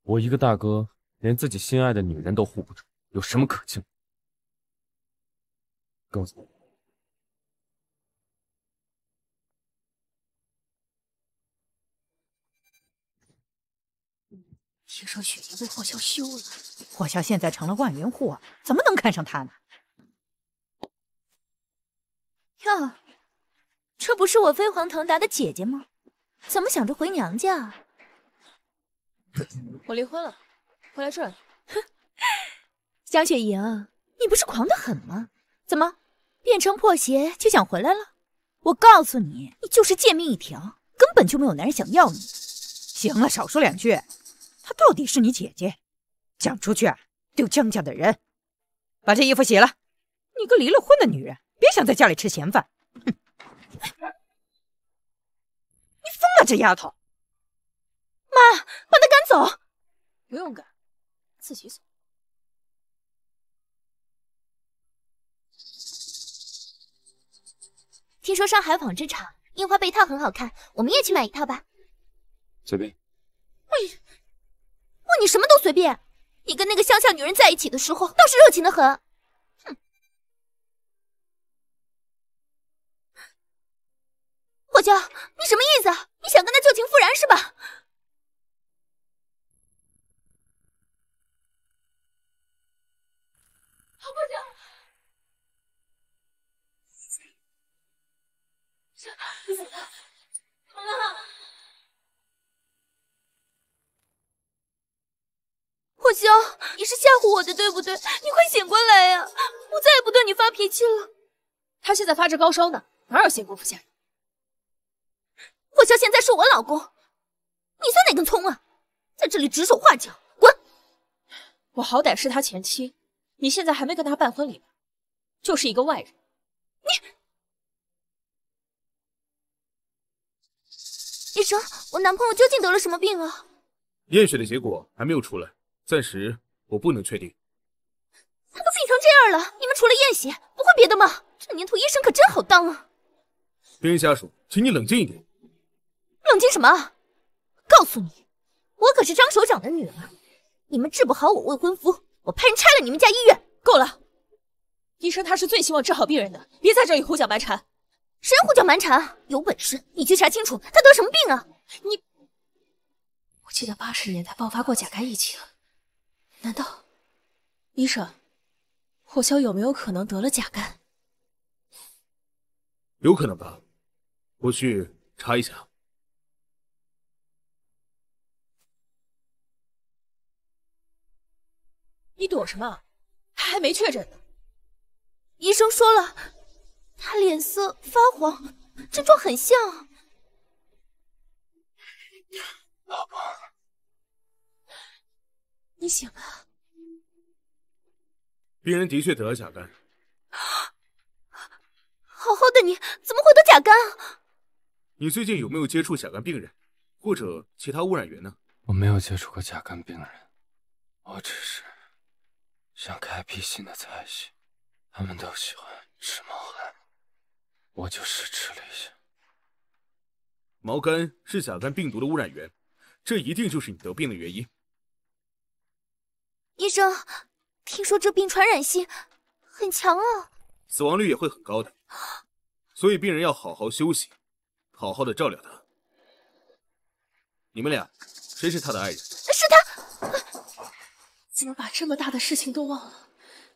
我一个大哥，连自己心爱的女人都护不住，有什么可敬？跟我走。听说雪莹被霍萧休了，霍萧现在成了万元户，怎么能看上他呢？哟，这不是我飞黄腾达的姐姐吗？怎么想着回娘家？我离婚了，回来哼，江雪莹，你不是狂得很吗？怎么变成破鞋就想回来了？我告诉你，你就是贱命一条，根本就没有男人想要你。行了，少说两句。她到底是你姐姐，讲出去啊，丢江家的人！把这衣服洗了，你个离了婚的女人，别想在家里吃闲饭！哼！你疯了，这丫头！妈，把她赶走！不用赶，自己走。听说上海纺织厂印花被套很好看，我们也去买一套吧。随便。问你什么都随便，你跟那个乡下女人在一起的时候倒是热情的很。哼，霍娇，你什么意思？你想跟他旧情复燃是吧？霍不行，了？了？霍萧，你是吓唬我的对不对？你快醒过来呀！我再也不对你发脾气了。他现在发着高烧呢，哪有闲工夫吓人？霍萧现在是我老公，你算哪根葱啊？在这里指手画脚，滚！我好歹是他前妻，你现在还没跟他办婚礼，就是一个外人。你医生，我男朋友究竟得了什么病啊？验血的结果还没有出来。暂时我不能确定。他都病成这样了，你们除了验血不会别的吗？这年头医生可真好当啊！病人家属，请你冷静一点。冷静什么？告诉你，我可是张首长的女儿，你们治不好我未婚夫，我派人拆了你们家医院！够了，医生他是最希望治好病人的，别在这里胡搅蛮缠。谁胡搅蛮缠啊？有本事你去查清楚他得什么病啊！你，我记得八十年代爆发过甲肝疫情。难道，医生，霍萧有没有可能得了甲肝？有可能吧，我去查一下。你躲什么？他还没确诊呢。医生说了，他脸色发黄，症状很像。老婆。你醒了。病人的确得了甲肝。好好的你，怎么会得甲肝？你最近有没有接触甲肝病人或者其他污染源呢？我没有接触过甲肝病人，我只是想开辟新的菜系。他们都喜欢吃毛肝，我就是吃了一下。毛肝是甲肝病毒的污染源，这一定就是你得病的原因。医生，听说这病传染性很强啊，死亡率也会很高的，所以病人要好好休息，好好的照料他。你们俩谁是他的爱人？是他。怎么把这么大的事情都忘了？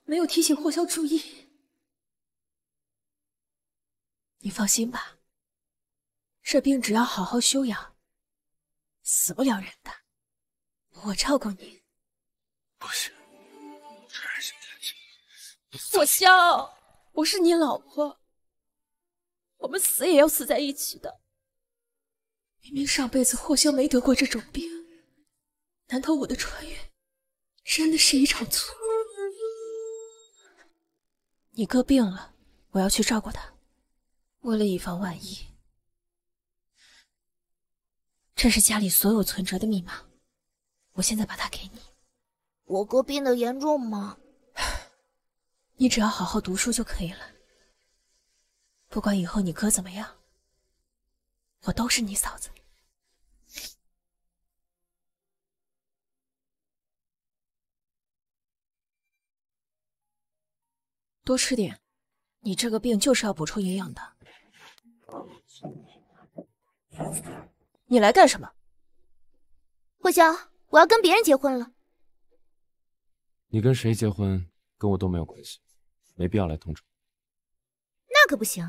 没有提醒霍萧注意。你放心吧，这病只要好好休养，死不了人的。我照顾你。霍香，我是你老婆，我们死也要死在一起的。明明上辈子霍香没得过这种病，难道我的穿越真的是一场错？你哥病了，我要去照顾他。为了以防万一，这是家里所有存折的密码，我现在把它给你。我哥病的严重吗？你只要好好读书就可以了。不管以后你哥怎么样，我都是你嫂子。多吃点，你这个病就是要补充营养的。你来干什么？霍萧，我要跟别人结婚了。你跟谁结婚跟我都没有关系，没必要来通知我。那可不行，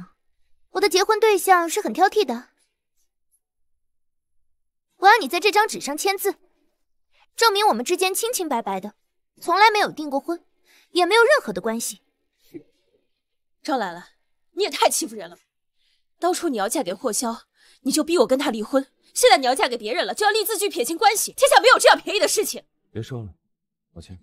我的结婚对象是很挑剔的。我要你在这张纸上签字，证明我们之间清清白白的，从来没有订过婚，也没有任何的关系。张兰兰，你也太欺负人了当初你要嫁给霍骁，你就逼我跟他离婚。现在你要嫁给别人了，就要立字据撇清关系。天下没有这样便宜的事情。别说了，我歉。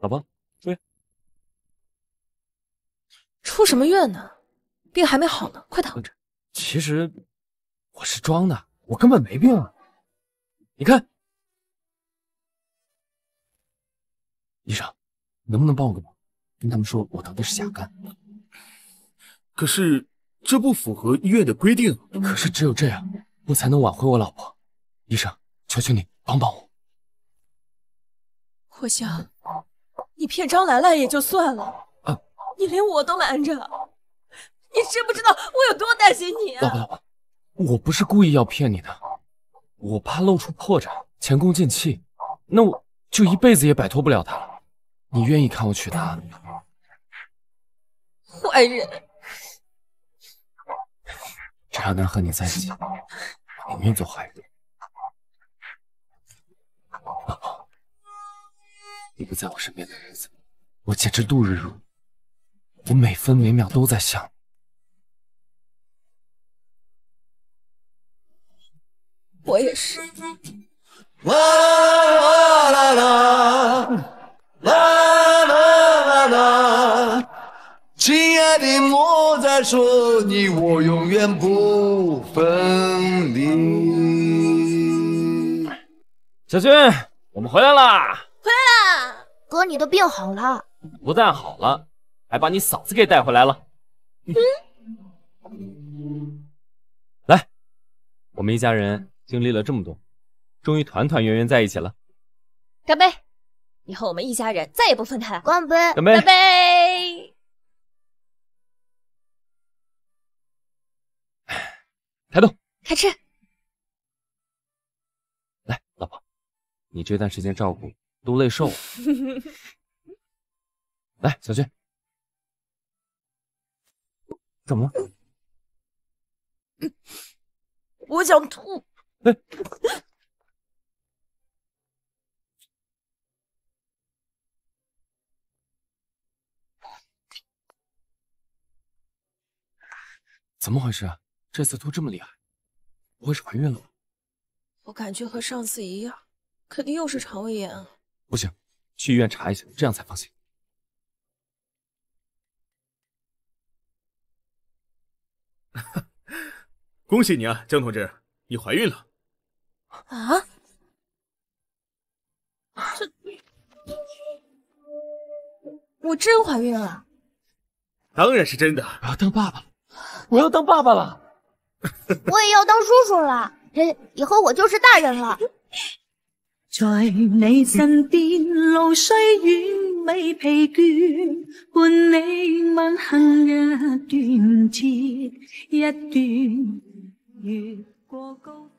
老婆出院，出什么院呢？病还没好呢，快躺。其实我是装的，我根本没病啊！你看，医生，能不能帮我跟他们说我得的是甲肝？可是这不符合医院的规定。可是只有这样，我才能挽回我老婆。医生，求求你帮帮我。我想。你骗张兰兰也就算了，啊，你连我都瞒着，你知不知道我有多担心你？老婆，老婆，我不是故意要骗你的，我怕露出破绽，前功尽弃，那我就一辈子也摆脱不了他了。你愿意看我娶她坏人，只要能和你在一起，我愿做坏人。你不在我身边的日子，我简直度日如，年。我每分每秒都在想你。我也是。啦啦啦啦啦啦啦啦，亲爱的，莫再说你我永远不分离。小军，我们回来啦！哥，你的病好了，不但好了，还把你嫂子给带回来了。嗯，来，我们一家人经历了这么多，终于团团圆圆在一起了。干杯！以后我们一家人再也不分开了。干杯！干杯！开动！开吃！来，老婆，你这段时间照顾。都累瘦了。来，小军，怎么了？我想吐。怎么回事？啊？这次吐这么厉害？不会是怀孕了吧？我感觉和上次一样，肯定又是肠胃炎。啊。不行，去医院查一下，这样才放心。恭喜你啊，江同志，你怀孕了！啊？这，我真怀孕了？当然是真的，我要当爸爸了，我要当爸爸了，我也要当叔叔了，以后我就是大人了。在你身边，路虽远，未疲倦，伴你漫行一段接一段，越过高。